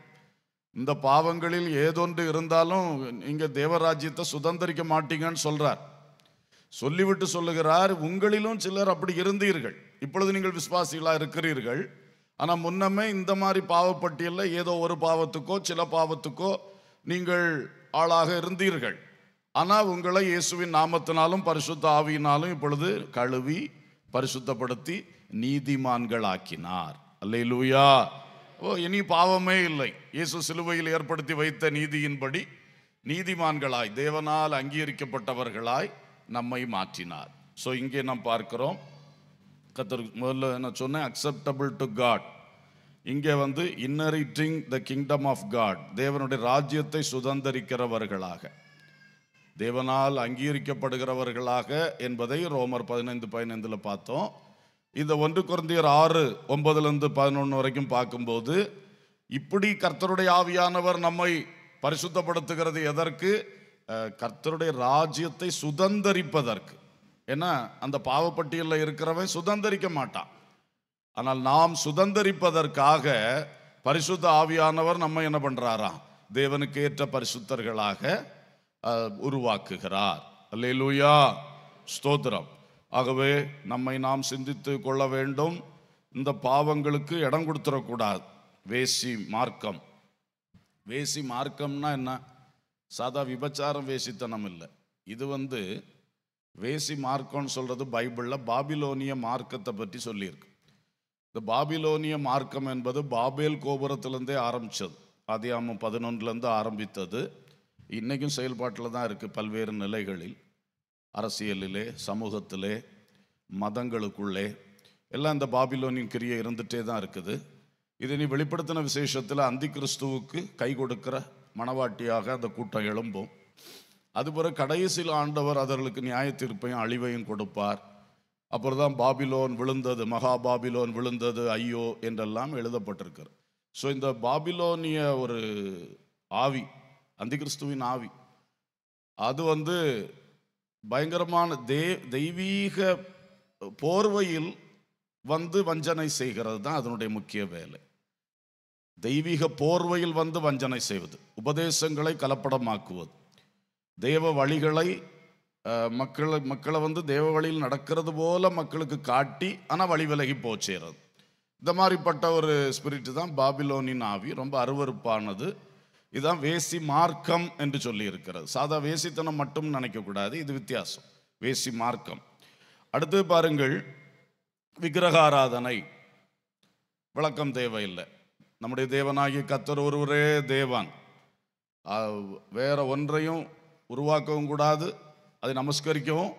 Speaker 1: இந்த பாவங்களில் ஏதொன்று இருந்தாலும் நீங்கள் தேவராஜ்யத்தை சுதந்திரிக்க மாட்டீங்கன்னு சொல்கிறார் சொல்லிவிட்டு சொல்லுகிறார் உங்களிலும் சிலர் அப்படி இருந்தீர்கள் இப்பொழுது நீங்கள் விசுவாசிகளாக இருக்கிறீர்கள் ஆனால் முன்னமே இந்த மாதிரி பாவப்பட்டியலில் ஏதோ ஒரு பாவத்துக்கோ சில பாவத்துக்கோ நீங்கள் ஆளாக இருந்தீர்கள் ஆனால் உங்களை இயேசுவின் நாமத்தினாலும் பரிசுத்த ஆவியினாலும் இப்பொழுது கழுவி பரிசுத்தப்படுத்தி நீதிமான்களாக்கினார் லூயா ஓ இனி பாவமே இல்லை இயேசு சிலுவையில் ஏற்படுத்தி வைத்த நீதியின்படி நீதிமான்களாய் தேவனால் அங்கீகரிக்கப்பட்டவர்களாய் நம்மை மாற்றினார் ஸோ இங்கே நாம் பார்க்கிறோம் கத்தர் முதல்ல நான் சொன்னேன் அக்செப்டபிள் டு காட் இங்கே வந்து inheriting the kingdom of God தேவனுடைய ராஜ்யத்தை சுதந்திரிக்கிறவர்களாக தேவனால் அங்கீகரிக்கப்படுகிறவர்களாக என்பதை ரோமர் பதினைந்து பதினைந்தில் பார்த்தோம் இந்த ஒன்று குறந்தையர் ஆறு ஒன்பதுலேருந்து பதினொன்று வரைக்கும் பார்க்கும்போது இப்படி கர்த்தருடைய ஆவியானவர் நம்மை பரிசுத்தப்படுத்துகிறது எதற்கு கர்த்தருடைய ராஜ்யத்தை சுதந்திரிப்பதற்கு ஏன்னா அந்த பாவப்பட்டியலில் இருக்கிறவன் சுதந்திரிக்க மாட்டான் ஆனால் நாம் சுதந்திரிப்பதற்காக பரிசுத்த ஆவியானவர் நம்ம என்ன பண்ணுறாராம் தேவனுக்கு ஏற்ற பரிசுத்தர்களாக உருவாக்குகிறார் அல்லேலூயா ஸ்தோத்திரம் ஆகவே நம்மை நாம் சிந்தித்து கொள்ள வேண்டும் இந்த பாவங்களுக்கு இடம் கொடுத்துடக்கூடாது வேசி மார்க்கம் வேசி மார்க்கம்னா என்ன சாதா விபச்சாரம் வேசித்தனம் இல்லை இது வந்து வேசி மார்க்கம்னு சொல்கிறது பைபிளில் பாபிலோனிய மார்க்கத்தை பற்றி சொல்லியிருக்கு இந்த பாபிலோனிய மார்க்கம் என்பது பாபேல் கோபுரத்துலேருந்தே ஆரம்பித்தது அதியாமம் பதினொன்றுலேருந்து ஆரம்பித்தது இன்றைக்கும் செயல்பாட்டில் தான் இருக்குது பல்வேறு நிலைகளில் அரசியலிலே சமூகத்திலே மதங்களுக்குள்ளே எல்லாம் இந்த பாபிலோனின் கிரியை இருந்துகிட்டே தான் இருக்குது இது நீ வெளிப்படுத்தின விசேஷத்தில் அந்தி கிறிஸ்துவுக்கு கை கொடுக்கிற மனவாட்டியாக அந்த கூட்டம் எழும்பும் அதுபோல் கடைசியில் ஆண்டவர் அதர்களுக்கு நியாய தீர்ப்பையும் அழிவையும் கொடுப்பார் அப்புறம் தான் பாபிலோன் விழுந்தது மகா பாபிலோன் விழுந்தது ஐயோ என்றெல்லாம் எழுதப்பட்டிருக்கிறது ஸோ இந்த பாபிலோனிய ஒரு ஆவி அந்திகிறிஸ்துவின் ஆவி அது வந்து பயங்கரமான தே தெய்வீக போர்வையில் வந்து வஞ்சனை செய்கிறது தான் அதனுடைய முக்கிய வேலை தெய்வீக போர்வையில் வந்து வஞ்சனை செய்வது உபதேசங்களை கலப்படமாக்குவது தேவ வழிகளை மக்களை மக்களை வந்து தேவ வழியில் நடக்கிறது போல மக்களுக்கு காட்டி ஆனால் வழி விலகி போச்சேறது இந்த மாதிரிப்பட்ட ஒரு ஸ்பிரிட் தான் பாபிலோனின் ஆவி ரொம்ப அருவறுப்பானது இதுதான் வேசி மார்க்கம் என்று சொல்லி இருக்கிறது சாதா வேசித்தனம் மட்டும் நினைக்கக்கூடாது இது வித்தியாசம் வேசி மார்க்கம் அடுத்து பாருங்கள் விக்கிரகாராதனை விளக்கம் தேவையில்லை நம்முடைய தேவனாகிய கத்தர் ஒருவரே தேவான் வேற ஒன்றையும் உருவாக்கவும் கூடாது அதை நமஸ்கரிக்கவும்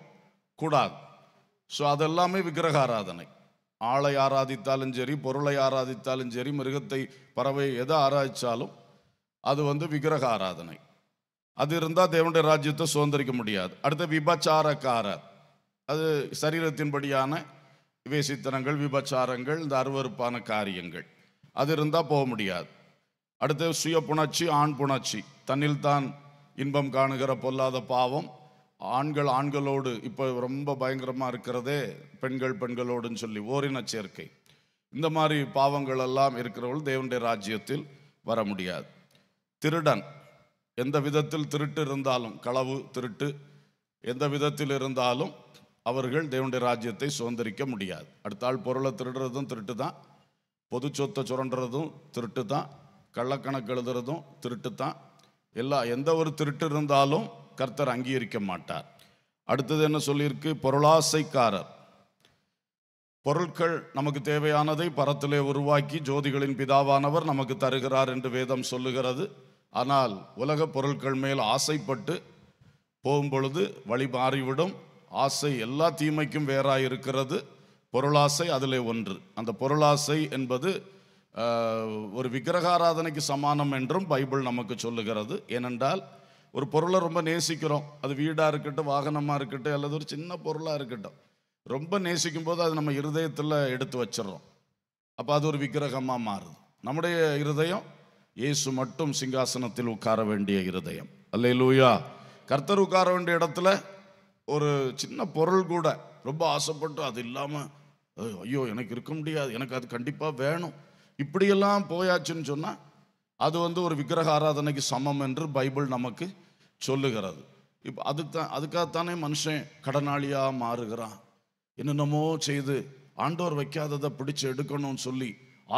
Speaker 1: கூடாது ஸோ அதெல்லாமே விக்கிரக ஆராதனை ஆளை ஆராதித்தாலும் சரி பொருளை ஆராதித்தாலும் சரி மிருகத்தை பறவை எதை ஆராய்ச்சாலும் அது வந்து விக்கிரக ஆராதனை அது இருந்தால் தேவனுடைய ராஜ்யத்தை சுதந்திரிக்க முடியாது அடுத்த விபச்சாரக்காரர் அது சரீரத்தின்படியான விவேசித்தனங்கள் விபச்சாரங்கள் இந்த அருவறுப்பான காரியங்கள் அது இருந்தால் போக முடியாது அடுத்து சுய புணர்ச்சி ஆண் புணர்ச்சி தன்னில் தான் இன்பம் காணுகிற பொல்லாத பாவம் ஆண்கள் ஆண்களோடு இப்போ ரொம்ப பயங்கரமாக இருக்கிறதே பெண்கள் பெண்களோடுன்னு சொல்லி ஓரின சேர்க்கை இந்த மாதிரி பாவங்கள் எல்லாம் இருக்கிறவர்கள் தேவனுடைய ராஜ்யத்தில் வர முடியாது திருடன் எந்த விதத்தில் திருட்டு இருந்தாலும் களவு திருட்டு எந்த விதத்தில் இருந்தாலும் அவர்கள் தேவனுடைய ராஜ்யத்தை சுதந்திரிக்க முடியாது அடுத்த ஆள் பொருளை திருடுறதும் திருட்டு தான் பொது சொத்தை சுரண்டுறதும் திருட்டு தான் கள்ளக்கணக்கு எழுதுறதும் திருட்டு தான் எல்லா எந்த ஒரு திருட்டு இருந்தாலும் கர்த்தர் அங்கீகரிக்க மாட்டார் அடுத்தது என்ன சொல்லியிருக்கு பொருளாசைக்காரர் பொருட்கள் நமக்கு தேவையானதை பரத்திலே உருவாக்கி ஜோதிகளின் பிதாவானவர் நமக்கு தருகிறார் என்று வேதம் சொல்லுகிறது ஆனால் உலக பொருட்கள் மேல் ஆசைப்பட்டு போகும்பொழுது வழி மாறிவிடும் ஆசை எல்லா தீமைக்கும் வேறாக இருக்கிறது பொருளாசை அதில் ஒன்று அந்த பொருளாசை என்பது ஒரு விக்கிரகாராதனைக்கு சமானம் என்றும் பைபிள் நமக்கு சொல்லுகிறது ஏனென்றால் ஒரு பொருளை ரொம்ப நேசிக்கிறோம் அது வீடாக இருக்கட்டும் வாகனமாக இருக்கட்டும் அல்லது ஒரு சின்ன பொருளாக இருக்கட்டும் ரொம்ப நேசிக்கும் போது அது நம்ம இருதயத்தில் எடுத்து வச்சிடறோம் அப்போ அது ஒரு விக்கிரகமாக மாறுது நம்முடைய இருதயம் இயேசு மட்டும் சிங்காசனத்தில் உட்கார வேண்டிய இருதயம் அல்ல லூயா கர்த்தர் உட்கார வேண்டிய இடத்துல ஒரு சின்ன பொருள் கூட ரொம்ப ஆசைப்பட்டு அது இல்லாமல் ஐயோ எனக்கு இருக்க முடியாது எனக்கு அது கண்டிப்பாக வேணும் இப்படியெல்லாம் போயாச்சுன்னு சொன்னால் அது வந்து ஒரு விக்கிரக ஆராதனைக்கு சமம் என்று பைபிள் நமக்கு சொல்லுகிறது இப்போ தான் அதுக்காகத்தானே மனுஷன் கடனாளியாக மாறுகிறான் என்னென்னமோ செய்து ஆண்டோர் வைக்காததை பிடிச்சி எடுக்கணும்னு சொல்லி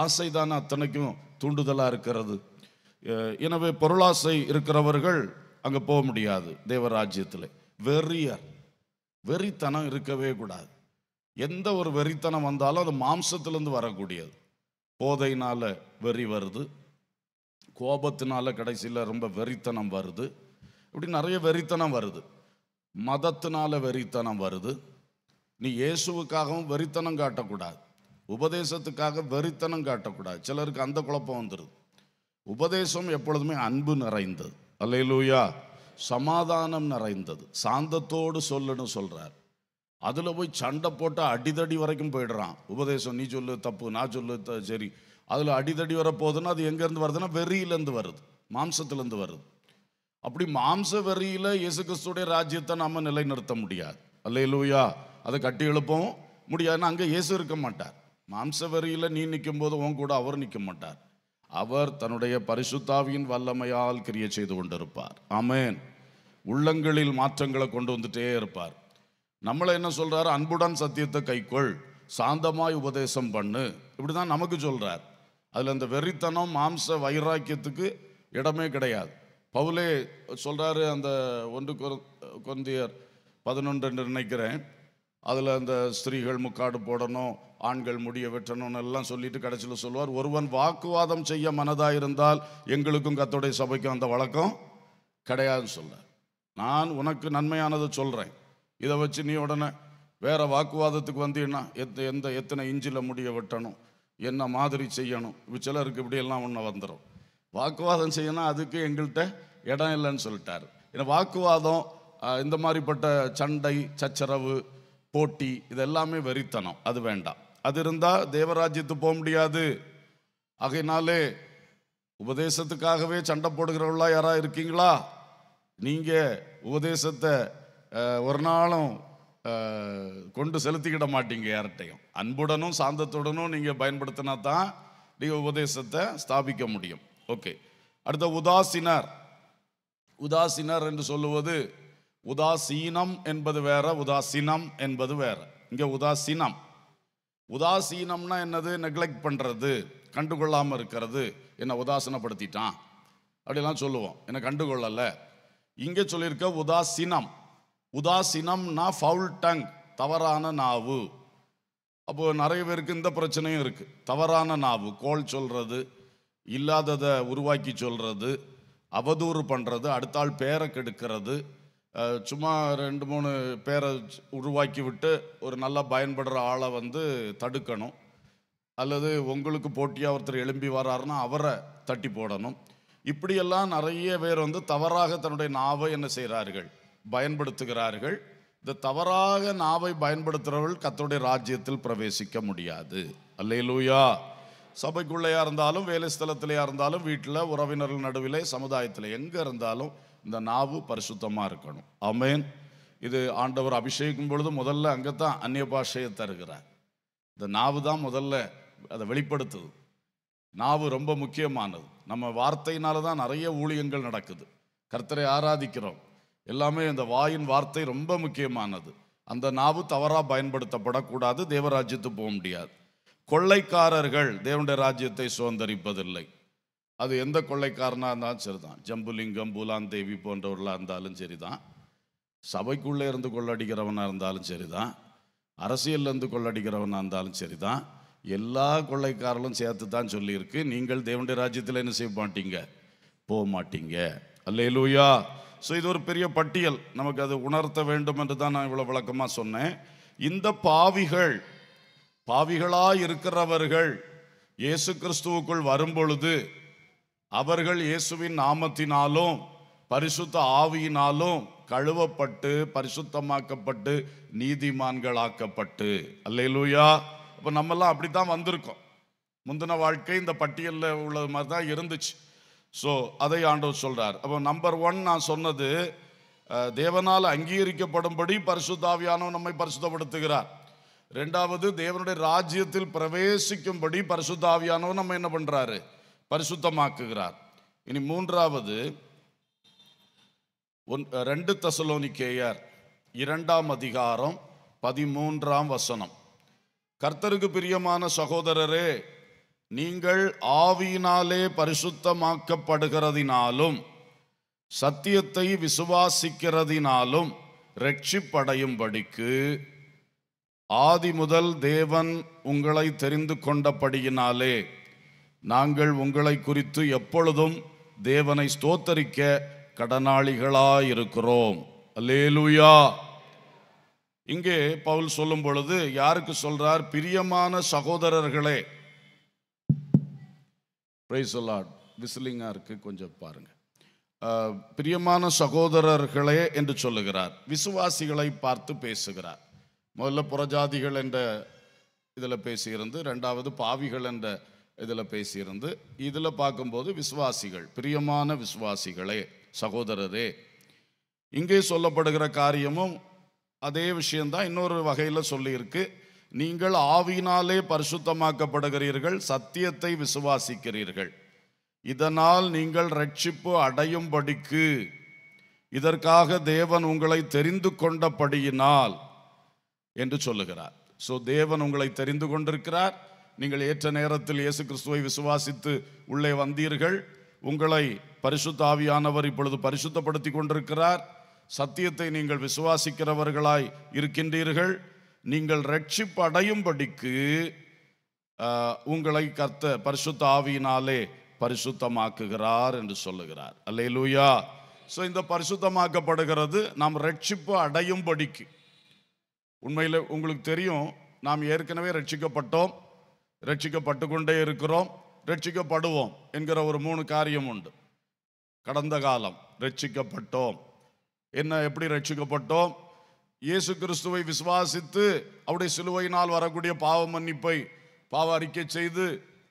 Speaker 1: ஆசை தானே அத்தனைக்கும் தூண்டுதலாக இருக்கிறது எனவே பொருளாசை இருக்கிறவர்கள் அங்கே போக முடியாது தேவராஜ்யத்தில் வெறியர் வெறித்தனம் இருக்கவே கூடாது எந்த ஒரு வெறித்தனம் வந்தாலும் அது மாம்சத்திலேருந்து வரக்கூடியது போதையினால் வெறி வருது கோபத்தினால கடைசியில் ரொம்ப வெறித்தனம் வருது இப்படி நிறைய வெறித்தனம் வருது மதத்தினால வெறித்தனம் வருது நீ இயேசுவுக்காகவும் வெறித்தனம் காட்டக்கூடாது உபதேசத்துக்காக வெறித்தனம் காட்டக்கூடாது சிலருக்கு அந்த குழப்பம் வந்துடுது உபதேசம் எப்பொழுதுமே அன்பு நிறைந்தது அல்லையிலூயா சமாதானம் நிறைந்தது சாந்தத்தோடு சொல்லுன்னு சொல்கிறார் அதில் போய் சண்டை போட்டால் அடிதடி வரைக்கும் போயிடுறான் உபதேசம் நீ சொல்லு தப்பு நான் சொல்லு த சரி அதில் அடிதடி வர போகுதுன்னா அது எங்கேருந்து வருதுன்னா வெறியிலேருந்து வருது மாம்சத்துலேருந்து வருது அப்படி மாம்ச வெறியில் இயேசு கிறிஸ்துடைய ராஜ்யத்தை நாம் நிலைநிறுத்த முடியாது அல்லையிலூயா அதை கட்டி எழுப்பவும் முடியாதுன்னா அங்கே இயேசு இருக்க மாட்டார் மாம்சவரியில் நீ நிற்கும் போது உன் கூட அவர் நிற்க மாட்டார் அவர் தன்னுடைய பரிசுத்தாவியின் வல்லமையால் கிரிய செய்து கொண்டிருப்பார் ஆமேன் உள்ளங்களில் மாற்றங்களை கொண்டு வந்துட்டே இருப்பார் நம்மளை என்ன சொல்கிறார் அன்புடன் சத்தியத்தை கைக்கொள் சாந்தமாய் உபதேசம் பண்ணு இப்படி தான் நமக்கு சொல்கிறார் அதில் அந்த வெறித்தனம் மாம்ச வைராக்கியத்துக்கு இடமே கிடையாது பவுலே சொல்கிறாரு அந்த ஒன்று கொந்தியர் பதினொன்று நினைக்கிறேன் அதில் அந்த ஸ்திரீகள் முக்காடு போடணும் ஆண்கள் முடிய வெட்டணும்னு எல்லாம் சொல்லிட்டு கடைசியில் சொல்லுவார் ஒருவன் வாக்குவாதம் செய்ய மனதாக இருந்தால் எங்களுக்கும் கத்தோடைய சபைக்கும் அந்த வழக்கம் கிடையாதுன்னு சொல்ல நான் உனக்கு நன்மையானதை சொல்கிறேன் இதை வச்சு நீ உடனே வேறு வாக்குவாதத்துக்கு வந்தீங்கன்னா எத்த எந்த எத்தனை இஞ்சில் முடிய வெட்டணும் என்ன மாதிரி செய்யணும் சிலருக்கு இப்படியெல்லாம் ஒன்று வந்துடும் வாக்குவாதம் செய்யணும் அதுக்கு எங்கள்கிட்ட இடம் இல்லைன்னு சொல்லிட்டார் ஏன்னா வாக்குவாதம் இந்த மாதிரிப்பட்ட சண்டை சச்சரவு போட்டி இதெல்லாமே வெறித்தனம் அது வேண்டாம் அது இருந்தால் தேவராஜ்யத்து போக முடியாது ஆகையினாலே உபதேசத்துக்காகவே சண்டை போடுகிறவர்களா யாரா இருக்கீங்களா நீங்கள் உபதேசத்தை ஒரு நாளும் கொண்டு செலுத்திக்கிட மாட்டீங்க யார்கிட்டையும் அன்புடனும் சாந்தத்துடனும் நீங்கள் பயன்படுத்தினா தான் நீங்கள் உபதேசத்தை ஸ்தாபிக்க முடியும் ஓகே அடுத்த உதாசினர் உதாசினர் என்று சொல்லுவது உதாசீனம் என்பது வேற உதாசீனம் என்பது வேற இங்கே உதாசீனம் உதாசீனம்னா என்னது நெக்லெக்ட் பண்ணுறது கண்டுகொள்ளாமல் இருக்கிறது என்னை உதாசீனப்படுத்திட்டான் அப்படிலாம் சொல்லுவோம் என்னை கண்டுகொள்ளலை இங்கே சொல்லியிருக்க உதாசீனம் உதாசீனம்னா ஃபவுல் டங் தவறான நாவு அப்போது நிறைய பேருக்கு இந்த பிரச்சனையும் இருக்குது தவறான நாவு கோல் சொல்கிறது இல்லாததை உருவாக்கி சொல்கிறது அவதூறு பண்ணுறது அடுத்தால் பேரை கெடுக்கிறது சும்மா ரெண்டு மூணு பேரை உருவாக்கி விட்டு ஒரு நல்லா பயன்படுற ஆளை வந்து தடுக்கணும் அல்லது உங்களுக்கு போட்டியாக ஒருத்தர் எழும்பி வர்றாருன்னா அவரை தட்டி போடணும் இப்படியெல்லாம் நிறைய பேர் வந்து தவறாக தன்னுடைய நாவை என்ன செய்கிறார்கள் பயன்படுத்துகிறார்கள் இந்த தவறாக நாவை பயன்படுத்துகிறவர்கள் கத்தருடைய ராஜ்யத்தில் பிரவேசிக்க முடியாது லூயா சபைக்குள்ளேயா இருந்தாலும் வேலை ஸ்தலத்திலேயா இருந்தாலும் வீட்டில் உறவினர்கள் நடுவில் சமுதாயத்தில் எங்கே இருந்தாலும் இந்த நாவு பரிசுத்தமாக இருக்கணும் அமேன் இது ஆண்டவர் அபிஷேகிக்கும் பொழுது முதல்ல அங்கே தான் அந்நிய பாஷையை தருகிறார் இந்த நாவு தான் முதல்ல அதை வெளிப்படுத்துது நாவு ரொம்ப முக்கியமானது நம்ம வார்த்தையினால தான் நிறைய ஊழியங்கள் நடக்குது கர்த்தரை ஆராதிக்கிறோம் எல்லாமே இந்த வாயின் வார்த்தை ரொம்ப முக்கியமானது அந்த நாவு தவறாக பயன்படுத்தப்படக்கூடாது தேவராஜ்யத்துக்கு போக முடியாது கொள்ளைக்காரர்கள் தேவனுடைய ராஜ்யத்தை சுதந்திரிப்பதில்லை அது எந்த கொள்ளைக்காரனாக இருந்தாலும் சரி தான் ஜம்புலிங்கம் பூலாந்தேவி போன்றவர்களாக இருந்தாலும் சரி தான் சபைக்குள்ளே இருந்து கொள்ளடிக்கிறவனாக இருந்தாலும் சரி தான் அரசியல்லேருந்து கொள்ளடிக்கிறவனாக இருந்தாலும் சரி தான் எல்லா கொள்ளைக்காரர்களும் சேர்த்து தான் சொல்லியிருக்கு நீங்கள் தேவண்டி ராஜ்யத்தில் என்ன செய்ய மாட்டீங்க போக மாட்டீங்க அல்லையிலூயா ஸோ இது ஒரு பெரிய பட்டியல் நமக்கு அது உணர்த்த வேண்டும் என்று தான் நான் இவ்வளோ விளக்கமாக சொன்னேன் இந்த பாவிகள் பாவிகளாக இருக்கிறவர்கள் இயேசு கிறிஸ்துவுக்குள் வரும்பொழுது அவர்கள் இயேசுவின் நாமத்தினாலும் பரிசுத்த ஆவியினாலும் கழுவப்பட்டு பரிசுத்தமாக்கப்பட்டு நீதிமான்களாக்கப்பட்டு அல்லையிலூயா இப்போ நம்மெல்லாம் அப்படி தான் வந்திருக்கோம் முந்தின வாழ்க்கை இந்த பட்டியலில் உள்ளது மாதிரி தான் இருந்துச்சு ஸோ அதை ஆண்டவர் சொல்கிறார் அப்போ நம்பர் ஒன் நான் சொன்னது தேவனால் அங்கீகரிக்கப்படும்படி பரிசுத்தாவியானவர் நம்மை பரிசுத்தப்படுத்துகிறார் ரெண்டாவது தேவனுடைய ராஜ்யத்தில் பிரவேசிக்கும்படி பரிசுத்தாவியானவர் நம்ம என்ன பண்ணுறாரு பரிசுத்தமாக்குகிறார் இனி மூன்றாவது ஒன் ரெண்டு தசலோனிக்கேயர் இரண்டாம் அதிகாரம் பதிமூன்றாம் வசனம் கர்த்தருக்கு பிரியமான சகோதரரே நீங்கள் ஆவியினாலே பரிசுத்தமாக்கப்படுகிறதினாலும் சத்தியத்தை விசுவாசிக்கிறதினாலும் ரட்சிப்படையும்படிக்கு ஆதி முதல் தேவன் உங்களை தெரிந்து கொண்டபடியினாலே நாங்கள் உங்களை குறித்து எப்பொழுதும் தேவனை ஸ்தோத்தரிக்க கடனாளிகளாயிருக்கிறோம் அல்லேலுயா இங்கே பவுல் சொல்லும் பொழுது யாருக்கு சொல்றார் பிரியமான சகோதரர்களே விசிலிங்கா இருக்கு கொஞ்சம் பாருங்க பிரியமான சகோதரர்களே என்று சொல்லுகிறார் விசுவாசிகளை பார்த்து பேசுகிறார் முதல்ல புறஜாதிகள் என்ற இதில் பேசியிருந்து ரெண்டாவது பாவிகள் என்ற இதில் பேசியிருந்து இதில் பார்க்கும்போது விசுவாசிகள் பிரியமான விசுவாசிகளே சகோதரரே இங்கே சொல்லப்படுகிற காரியமும் அதே விஷயந்தான் இன்னொரு வகையில் சொல்லியிருக்கு நீங்கள் ஆவினாலே பரிசுத்தமாக்கப்படுகிறீர்கள் சத்தியத்தை விசுவாசிக்கிறீர்கள் இதனால் நீங்கள் ரட்சிப்பு அடையும்படிக்கு இதற்காக தேவன் உங்களை தெரிந்து கொண்டபடியினால் என்று சொல்லுகிறார் ஸோ தேவன் உங்களை தெரிந்து கொண்டிருக்கிறார் நீங்கள் ஏற்ற நேரத்தில் இயேசு கிறிஸ்துவை விசுவாசித்து உள்ளே வந்தீர்கள் உங்களை பரிசுத்த ஆவியானவர் இப்பொழுது பரிசுத்தப்படுத்தி கொண்டிருக்கிறார் சத்தியத்தை நீங்கள் விசுவாசிக்கிறவர்களாய் இருக்கின்றீர்கள் நீங்கள் ரட்சிப்பு அடையும்படிக்கு உங்களை கர்த்த பரிசுத்த ஆவியினாலே பரிசுத்தமாக்குகிறார் என்று சொல்லுகிறார் லூயா ஸோ இந்த பரிசுத்தமாக்கப்படுகிறது நாம் ரட்சிப்பு அடையும்படிக்கு உண்மையில் உங்களுக்கு தெரியும் நாம் ஏற்கனவே ரட்சிக்கப்பட்டோம் ரட்சிக்கப்பட்டு கொண்டே இருக்கிறோம் ரட்சிக்கப்படுவோம் என்கிற ஒரு மூணு காரியம் உண்டு கடந்த காலம் ரட்சிக்கப்பட்டோம் என்ன எப்படி ரட்சிக்கப்பட்டோம் இயேசு கிறிஸ்துவை விசுவாசித்து அவருடைய சிலுவையினால் வரக்கூடிய பாவ மன்னிப்பை பாவ அறிக்கை செய்து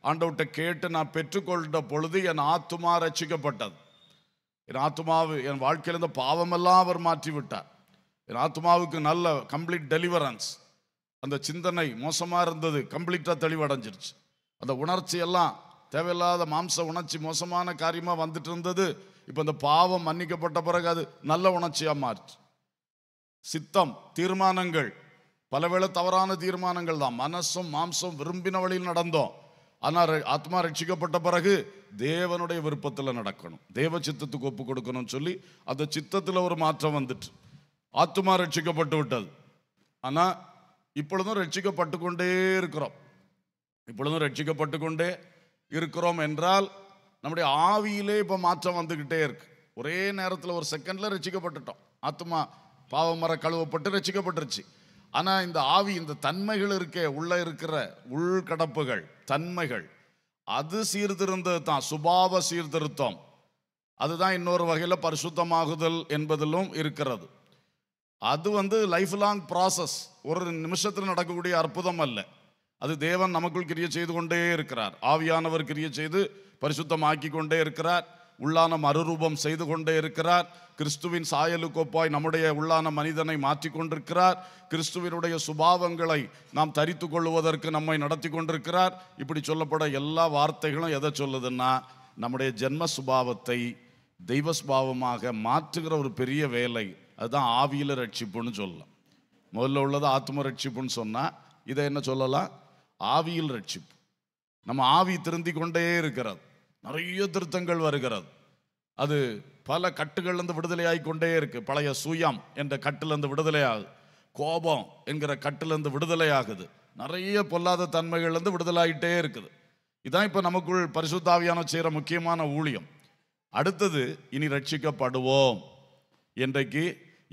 Speaker 1: ஆண்டவுட்டை கேட்டு நான் பெற்றுக்கொண்ட பொழுது என் ஆத்துமா ரட்சிக்கப்பட்டது என் ஆத்துமாவு என் வாழ்க்கையில் இருந்த பாவமெல்லாம் அவர் மாற்றி விட்டார் என் ஆத்மாவுக்கு நல்ல கம்ப்ளீட் டெலிவரன்ஸ் அந்த சிந்தனை மோசமாக இருந்தது கம்ப்ளீட்டாக தெளிவடைஞ்சிருச்சு அந்த உணர்ச்சி எல்லாம் தேவையில்லாத மாம்ச உணர்ச்சி மோசமான காரியமாக வந்துட்டு இருந்தது இப்போ இந்த பாவம் மன்னிக்கப்பட்ட பிறகு அது நல்ல உணர்ச்சியாக மாறுச்சு சித்தம் தீர்மானங்கள் பலவேளை தவறான தீர்மானங்கள் தான் மனசும் மாம்சம் விரும்பின வழியில் நடந்தோம் ஆனால் ஆத்மா ரட்சிக்கப்பட்ட பிறகு தேவனுடைய விருப்பத்தில் நடக்கணும் தேவ சித்தத்துக்கு ஒப்பு கொடுக்கணும்னு சொல்லி அந்த சித்தத்தில் ஒரு மாற்றம் வந்துட்டு ஆத்மா ரட்சிக்கப்பட்டு விட்டது ஆனால் இப்பொழுதும் ரட்சிக்கப்பட்டு கொண்டே இருக்கிறோம் இப்பொழுதும் ரட்சிக்கப்பட்டு கொண்டே இருக்கிறோம் என்றால் நம்முடைய ஆவியிலே இப்போ மாற்றம் வந்துக்கிட்டே இருக்கு ஒரே நேரத்தில் ஒரு செகண்டில் ரசிக்கப்பட்டுட்டோம் ஆத்மா பாவமர கழுவப்பட்டு ரசிக்கப்பட்டுருச்சு ஆனால் இந்த ஆவி இந்த தன்மைகள் இருக்கே உள்ளே இருக்கிற உள்கடப்புகள் தன்மைகள் அது சீர்திருந்தது தான் சுபாவ சீர்திருத்தம் அதுதான் இன்னொரு வகையில் பரிசுத்தமாகுதல் என்பதிலும் இருக்கிறது அது வந்து லைஃப் லாங் ப்ராசஸ் ஒரு நிமிஷத்தில் நடக்கக்கூடிய அற்புதம் அல்ல அது தேவன் நமக்குள் கிரிய செய்து கொண்டே இருக்கிறார் ஆவியானவர் கிரிய செய்து பரிசுத்தமாக்கி கொண்டே இருக்கிறார் உள்ளான மறுரூபம் செய்து கொண்டே இருக்கிறார் கிறிஸ்துவின் சாயலுக்கொப்பாய் நம்முடைய உள்ளான மனிதனை மாற்றி கொண்டிருக்கிறார் கிறிஸ்துவினுடைய சுபாவங்களை நாம் தரித்து கொள்வதற்கு நம்மை நடத்தி கொண்டிருக்கிறார் இப்படி சொல்லப்பட எல்லா வார்த்தைகளும் எதை சொல்லுதுன்னா நம்முடைய ஜென்ம சுபாவத்தை தெய்வ சுபாவமாக மாற்றுகிற ஒரு பெரிய வேலை அதுதான் ஆவியில் ரட்சிப்புன்னு சொல்லலாம் முதல்ல உள்ளது ஆத்ம ரட்சிப்புன்னு சொன்னால் இதை என்ன சொல்லலாம் ஆவியில் ரட்சிப்பு நம்ம ஆவி திருந்தி கொண்டே இருக்கிறது நிறைய திருத்தங்கள் வருகிறது அது பல கட்டுகள்லேருந்து விடுதலையாகி கொண்டே இருக்குது பழைய சுயம் என்ற கட்டிலேருந்து விடுதலை ஆகுது கோபம் என்கிற கட்டிலேருந்து விடுதலை ஆகுது நிறைய பொல்லாத தன்மைகள்லேருந்து விடுதலாகிட்டே இருக்குது இதுதான் இப்போ நமக்குள் பரிசுத்தாவியான செய்கிற முக்கியமான ஊழியம் அடுத்தது இனி ரட்சிக்கப்படுவோம் இன்றைக்கு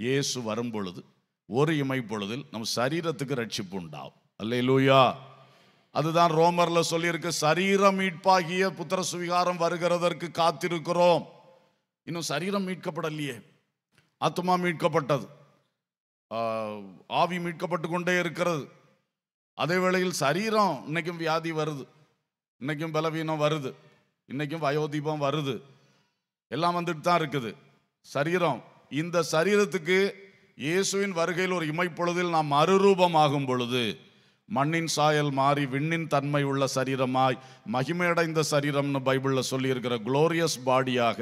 Speaker 1: இயேசு வரும் பொழுது ஒரு இமை பொழுதில் நம் சரீரத்துக்கு ரட்சிப்பு உண்டாகும் அல்ல லூயா அதுதான் ரோமரில் சொல்லியிருக்கு சரீரம் மீட்பாகிய புத்திர சுவிகாரம் வருகிறதற்கு காத்திருக்கிறோம் இன்னும் சரீரம் மீட்கப்படலையே ஆத்மா மீட்கப்பட்டது ஆவி மீட்கப்பட்டு கொண்டே இருக்கிறது அதே வேளையில் சரீரம் இன்னைக்கும் வியாதி வருது இன்னைக்கும் பலவீனம் வருது இன்னைக்கும் வயோதீபம் வருது எல்லாம் வந்துட்டு தான் இருக்குது சரீரம் இந்த சரீரத்துக்கு இயேசுவின் வருகையில் ஒரு இமைப்பொழுதில் நாம் மறுரூபமாகும் பொழுது மண்ணின் சாயல் மாறி விண்ணின் தன்மை உள்ள சரீரமாய் மகிமையடைந்த சரீரம்னு பைபிளில் சொல்லியிருக்கிற குளோரியஸ் பாடியாக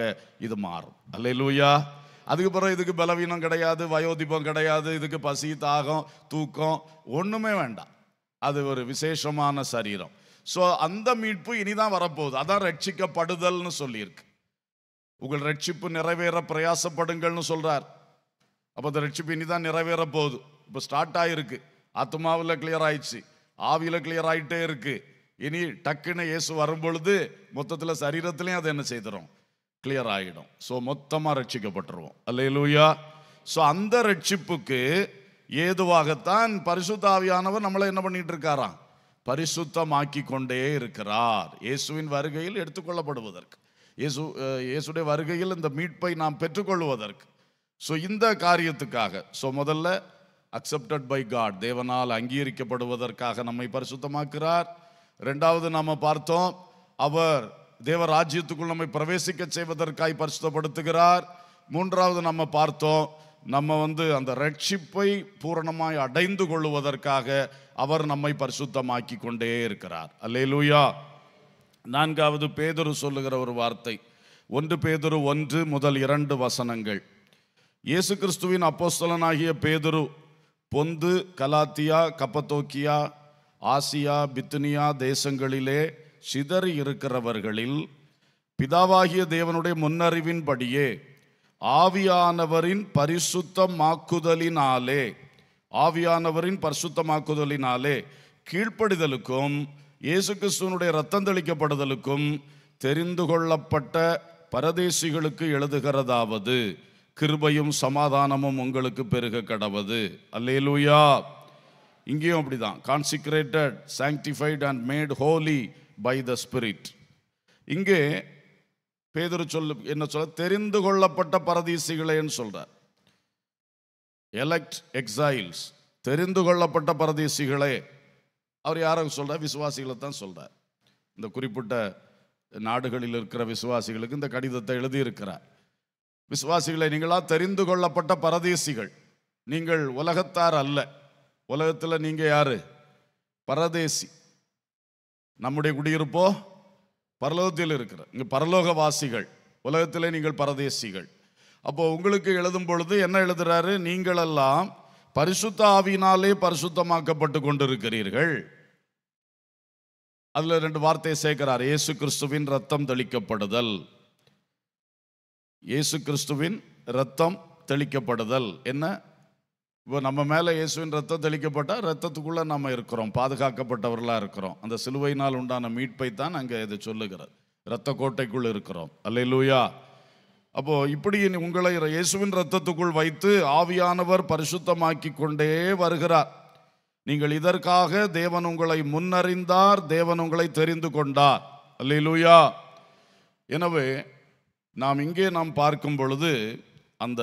Speaker 1: இது மாறும் அல்ல அதுக்கு அதுக்கப்புறம் இதுக்கு பலவீனம் கிடையாது வயோதிபம் கிடையாது இதுக்கு பசி தாகம் தூக்கம் ஒன்றுமே வேண்டாம் அது ஒரு விசேஷமான சரீரம் ஸோ அந்த மீட்பு இனிதான் வரப்போகுது அதான் ரட்சிக்கப்படுதல்னு சொல்லியிருக்கு உங்கள் ரட்சிப்பு நிறைவேற பிரயாசப்படுங்கள்னு சொல்கிறார் அப்போ அந்த ரட்சிப்பு இனிதான் நிறைவேற போகுது இப்போ ஸ்டார்ட் ஆகிருக்கு ஆத்மாவில் கிளியர் ஆயிடுச்சு ஆவியில் கிளியர் ஆகிட்டே இருக்குது இனி டக்குன்னு இயேசு வரும்பொழுது மொத்தத்தில் சரீரத்துலேயும் அதை என்ன செய்திடும் கிளியர் ஆகிடும் ஸோ மொத்தமாக ரட்சிக்கப்பட்டுருவோம் அல்லையிலூயா ஸோ அந்த ரட்சிப்புக்கு ஏதுவாகத்தான் பரிசுத்தாவியானவர் நம்மளை என்ன பண்ணிட்டு இருக்காராம் பரிசுத்தமாக்கி கொண்டே இருக்கிறார் இயேசுவின் வருகையில் எடுத்துக்கொள்ளப்படுவதற்கு இயேசு இயேசுடைய வருகையில் இந்த மீட்பை நாம் பெற்றுக்கொள்வதற்கு ஸோ இந்த காரியத்துக்காக ஸோ முதல்ல அக்செப்டட் பை காட் தேவனால் அங்கீகரிக்கப்படுவதற்காக நம்மை பரிசுத்தமாக்குறார் ரெண்டாவது நாம் பார்த்தோம் அவர் தேவ ராஜ்யத்துக்குள் நம்மை பிரவேசிக்க செய்வதற்காய் பரிசுத்தப்படுத்துகிறார் மூன்றாவது நம்ம பார்த்தோம் நம்ம வந்து அந்த ரட்சிப்பை பூரணமாய் அடைந்து கொள்வதற்காக அவர் நம்மை பரிசுத்தமாக்கி கொண்டே இருக்கிறார் அல்லேலூயா நான்காவது பேதொரு சொல்லுகிற ஒரு வார்த்தை ஒன்று பேதொரு ஒன்று முதல் இரண்டு வசனங்கள் இயேசு கிறிஸ்துவின் அப்போஸ்தலனாகிய பேதுரு பொந்து கலாத்தியா கப்பத்தோக்கியா ஆசியா பித்னியா தேசங்களிலே சிதறி இருக்கிறவர்களில் பிதாவாகிய தேவனுடைய முன்னறிவின்படியே ஆவியானவரின் பரிசுத்தமாக்குதலினாலே ஆவியானவரின் பரிசுத்தமாக்குதலினாலே கீழ்ப்படிதலுக்கும் இயேசு கிறிஸ்துவனுடைய ரத்தம் தெளிக்கப்படுதலுக்கும் தெரிந்து கொள்ளப்பட்ட பரதேசிகளுக்கு எழுதுகிறதாவது கிருபையும் சமாதானமும் உங்களுக்கு பெருக கடவது அல்லேலூயா இங்கேயும் அப்படிதான் consecrated sanctified and made holy by the spirit இங்கே பேதர் சொல்லு என்ன சொல்ல தெரிந்து கொள்ளப்பட்ட பரதேசிகளேன்னு சொல்கிறார் எலக்ட் எக்ஸைல்ஸ் தெரிந்து கொள்ளப்பட்ட பரதேசிகளே அவர் யாரும் சொல்கிறார் விசுவாசிகளை தான் சொல்கிறார் இந்த குறிப்பிட்ட நாடுகளில் இருக்கிற விசுவாசிகளுக்கு இந்த கடிதத்தை எழுதியிருக்கிறார் விசுவாசிகளை நீங்களாக தெரிந்து கொள்ளப்பட்ட பரதேசிகள் நீங்கள் உலகத்தார் அல்ல உலகத்தில் நீங்கள் யார் பரதேசி நம்முடைய குடியிருப்போ பரலோகத்தில் இருக்கிற இங்கே பரலோகவாசிகள் உலகத்திலே நீங்கள் பரதேசிகள் அப்போ உங்களுக்கு எழுதும் பொழுது என்ன எழுதுறாரு நீங்களெல்லாம் பரிசுத்த ஆவினாலே பரிசுத்தமாக்கப்பட்டு கொண்டிருக்கிறீர்கள் அதில் ரெண்டு வார்த்தையை சேர்க்கிறார் இயேசு கிறிஸ்துவின் ரத்தம் தெளிக்கப்படுதல் இயேசு கிறிஸ்துவின் ரத்தம் தெளிக்கப்படுதல் என்ன இப்போ நம்ம மேலே இயேசுவின் ரத்தம் தெளிக்கப்பட்டால் ரத்தத்துக்குள்ளே நம்ம இருக்கிறோம் பாதுகாக்கப்பட்டவர்களாக இருக்கிறோம் அந்த சிலுவையினால் உண்டான மீட்பை தான் அங்கே இதை சொல்லுகிறது இரத்த கோட்டைக்குள் இருக்கிறோம் அல்ல லூயா அப்போது இப்படி உங்களை இயேசுவின் ரத்தத்துக்குள் வைத்து ஆவியானவர் பரிசுத்தமாக்கி கொண்டே வருகிறார் நீங்கள் இதற்காக தேவன் உங்களை முன்னறிந்தார் தேவன் உங்களை தெரிந்து கொண்டார் அல்லூயா எனவே நாம் இங்கே நாம் பார்க்கும் பொழுது அந்த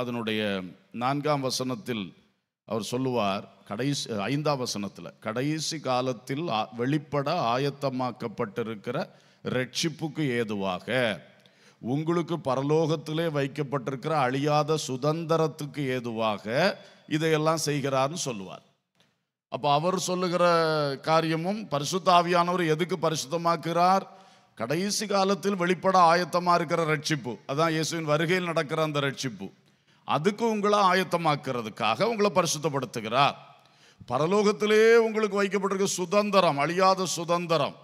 Speaker 1: அதனுடைய நான்காம் வசனத்தில் அவர் சொல்லுவார் கடைசி ஐந்தாம் வசனத்தில் கடைசி காலத்தில் வெளிப்பட ஆயத்தமாக்கப்பட்டிருக்கிற ரட்சிப்புக்கு ஏதுவாக உங்களுக்கு பரலோகத்திலே வைக்கப்பட்டிருக்கிற அழியாத சுதந்திரத்துக்கு ஏதுவாக இதையெல்லாம் செய்கிறார்னு சொல்லுவார் அப்போ அவர் சொல்லுகிற காரியமும் பரிசுத்த ஆவியானவர் எதுக்கு பரிசுத்தமாக்குறார் கடைசி காலத்தில் வெளிப்பட ஆயத்தமாக இருக்கிற ரட்சிப்பு அதான் இயேசுவின் வருகையில் நடக்கிற அந்த ரட்சிப்பு அதுக்கு உங்களை ஆயத்தமாக்குறதுக்காக உங்களை பரிசுத்தப்படுத்துகிறார் பரலோகத்திலே உங்களுக்கு வைக்கப்பட்டிருக்க சுதந்திரம் அழியாத சுதந்திரம்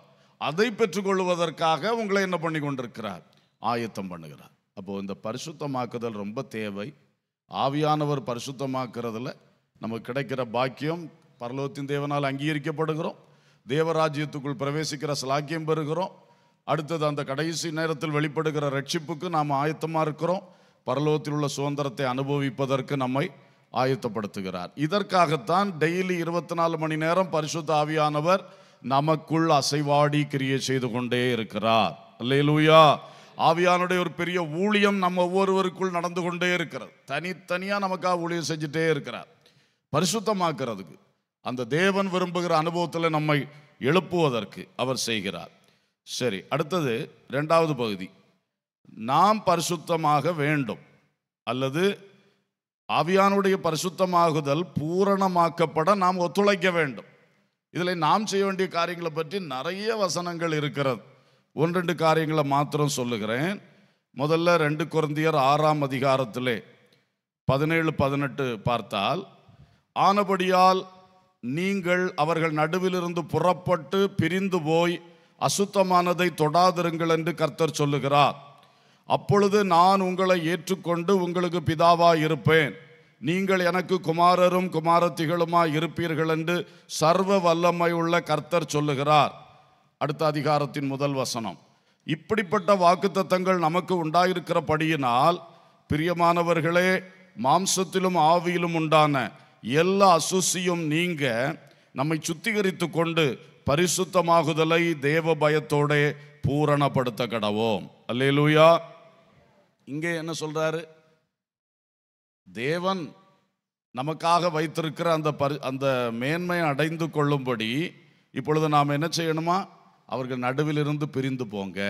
Speaker 1: அதை பெற்றுக்கொள்வதற்காக உங்களை என்ன பண்ணி கொண்டிருக்கிறார் ஆயத்தம் பண்ணுகிறார் அப்போது இந்த பரிசுத்தமாக்குதல் ரொம்ப தேவை ஆவியானவர் பரிசுத்தமாக்குறதுல நமக்கு கிடைக்கிற பாக்கியம் பரலோகத்தின் தேவனால் அங்கீகரிக்கப்படுகிறோம் தேவராஜ்யத்துக்குள் பிரவேசிக்கிற சலாக்கியம் பெறுகிறோம் அடுத்தது அந்த கடைசி நேரத்தில் வெளிப்படுகிற ரட்சிப்புக்கு நாம் ஆயத்தமாக இருக்கிறோம் பரலோகத்தில் உள்ள சுதந்திரத்தை அனுபவிப்பதற்கு நம்மை ஆயத்தப்படுத்துகிறார் இதற்காகத்தான் டெய்லி இருபத்தி நாலு மணி நேரம் பரிசுத்த ஆவியானவர் நமக்குள் அசைவாடி கிரியை செய்து கொண்டே இருக்கிறார் லூயா ஆவியானுடைய ஒரு பெரிய ஊழியம் நம்ம ஒவ்வொருவருக்குள் நடந்து கொண்டே இருக்கிறது தனித்தனியாக நமக்காக ஊழியம் செஞ்சுட்டே இருக்கிறார் பரிசுத்தமாக்குறதுக்கு அந்த தேவன் விரும்புகிற அனுபவத்தில் நம்மை எழுப்புவதற்கு அவர் செய்கிறார் சரி அடுத்தது ரெண்டாவது பகுதி நாம் பரிசுத்தமாக வேண்டும் அல்லது ஆவியானுடைய பரிசுத்தமாகுதல் பூரணமாக்கப்பட நாம் ஒத்துழைக்க வேண்டும் இதில் நாம் செய்ய வேண்டிய காரியங்களை பற்றி நிறைய வசனங்கள் இருக்கிறது ஒன்று ரெண்டு காரியங்களை மாத்திரம் சொல்லுகிறேன் முதல்ல ரெண்டு குழந்தையர் ஆறாம் அதிகாரத்திலே பதினேழு பதினெட்டு பார்த்தால் ஆனபடியால் நீங்கள் அவர்கள் நடுவிலிருந்து புறப்பட்டு பிரிந்து போய் அசுத்தமானதை தொடாதிருங்கள் என்று கர்த்தர் சொல்லுகிறார் அப்பொழுது நான் உங்களை ஏற்றுக்கொண்டு உங்களுக்கு பிதாவாக இருப்பேன் நீங்கள் எனக்கு குமாரரும் குமாரத்திகளுமாய் இருப்பீர்கள் என்று சர்வ வல்லமை உள்ள கர்த்தர் சொல்லுகிறார் அடுத்த அதிகாரத்தின் முதல் வசனம் இப்படிப்பட்ட வாக்குத்தத்தங்கள் நமக்கு உண்டாயிருக்கிறபடியினால் பிரியமானவர்களே மாம்சத்திலும் ஆவியிலும் உண்டான எல்லா அசுசியும் நீங்க நம்மை சுத்திகரித்து கொண்டு பரிசுத்தமாகுதலை தேவ பயத்தோட பூரணப்படுத்த கடவோம் அல்லேலூயா இங்கே என்ன சொல்றாரு தேவன் நமக்காக வைத்திருக்கிற அந்த பரி அந்த மேன்மை அடைந்து கொள்ளும்படி இப்பொழுது நாம் என்ன செய்யணுமா அவர்கள் நடுவிலிருந்து பிரிந்து போங்க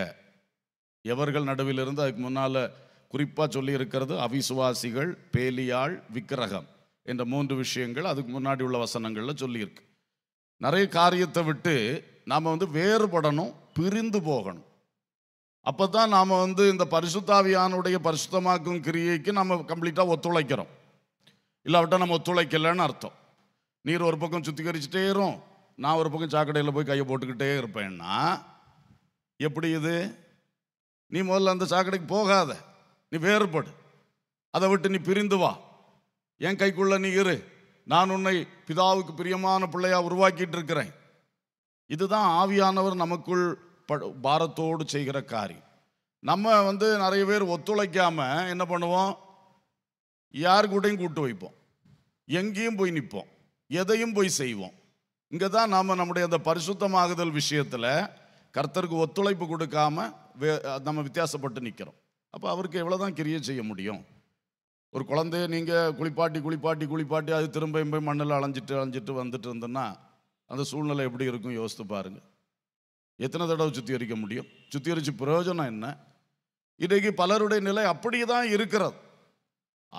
Speaker 1: எவர்கள் நடுவிலிருந்து அதுக்கு முன்னால் குறிப்பாக சொல்லியிருக்கிறது அவிசுவாசிகள் பேலியாள் விக்கிரகம் என்ற மூன்று விஷயங்கள் அதுக்கு முன்னாடி உள்ள வசனங்களில் சொல்லியிருக்கு நிறைய காரியத்தை விட்டு நாம் வந்து வேறுபடணும் பிரிந்து போகணும் அப்போ தான் நாம் வந்து இந்த பரிசுத்தாவியானுடைய பரிசுத்தமாக்கும் கிரியைக்கு நம்ம கம்ப்ளீட்டாக ஒத்துழைக்கிறோம் இல்லாவிட்டால் நம்ம ஒத்துழைக்கலைன்னு அர்த்தம் நீர் ஒரு பக்கம் சுத்திகரிச்சுட்டே நான் ஒரு பக்கம் சாக்கடையில் போய் கையை போட்டுக்கிட்டே இருப்பேன்னா எப்படி இது நீ முதல்ல அந்த சாக்கடைக்கு போகாத நீ வேறுபடு அதை விட்டு நீ பிரிந்து வா என் கைக்குள்ள நீ இரு நான் உன்னை பிதாவுக்கு பிரியமான பிள்ளையாக உருவாக்கிட்டு இருக்கிறேன் இதுதான் ஆவியானவர் நமக்குள் பாரத்தோடு செய்கிற காரியம் நம்ம வந்து நிறைய பேர் ஒத்துழைக்காமல் என்ன பண்ணுவோம் யார் கூப்பிட்டு வைப்போம் எங்கேயும் போய் நிற்போம் எதையும் போய் செய்வோம் இங்கே தான் நாம் நம்முடைய அந்த பரிசுத்தமாகுதல் விஷயத்தில் கர்த்தருக்கு ஒத்துழைப்பு கொடுக்காம நம்ம வித்தியாசப்பட்டு நிற்கிறோம் அப்போ அவருக்கு எவ்வளோ தான் கிரியை செய்ய முடியும் ஒரு குழந்தைய நீங்கள் குளிப்பாட்டி குளிப்பாட்டி குளிப்பாட்டி அது திரும்ப போய் மண்ணில் அலைஞ்சிட்டு அலைஞ்சிட்டு வந்துட்டு இருந்தோன்னா அந்த சூழ்நிலை எப்படி இருக்கும் யோசித்து பாருங்கள் எத்தனை தடவை சுத்திகரிக்க முடியும் சுத்திகரித்து பிரயோஜனம் என்ன இன்றைக்கு பலருடைய நிலை அப்படியே தான் இருக்கிறது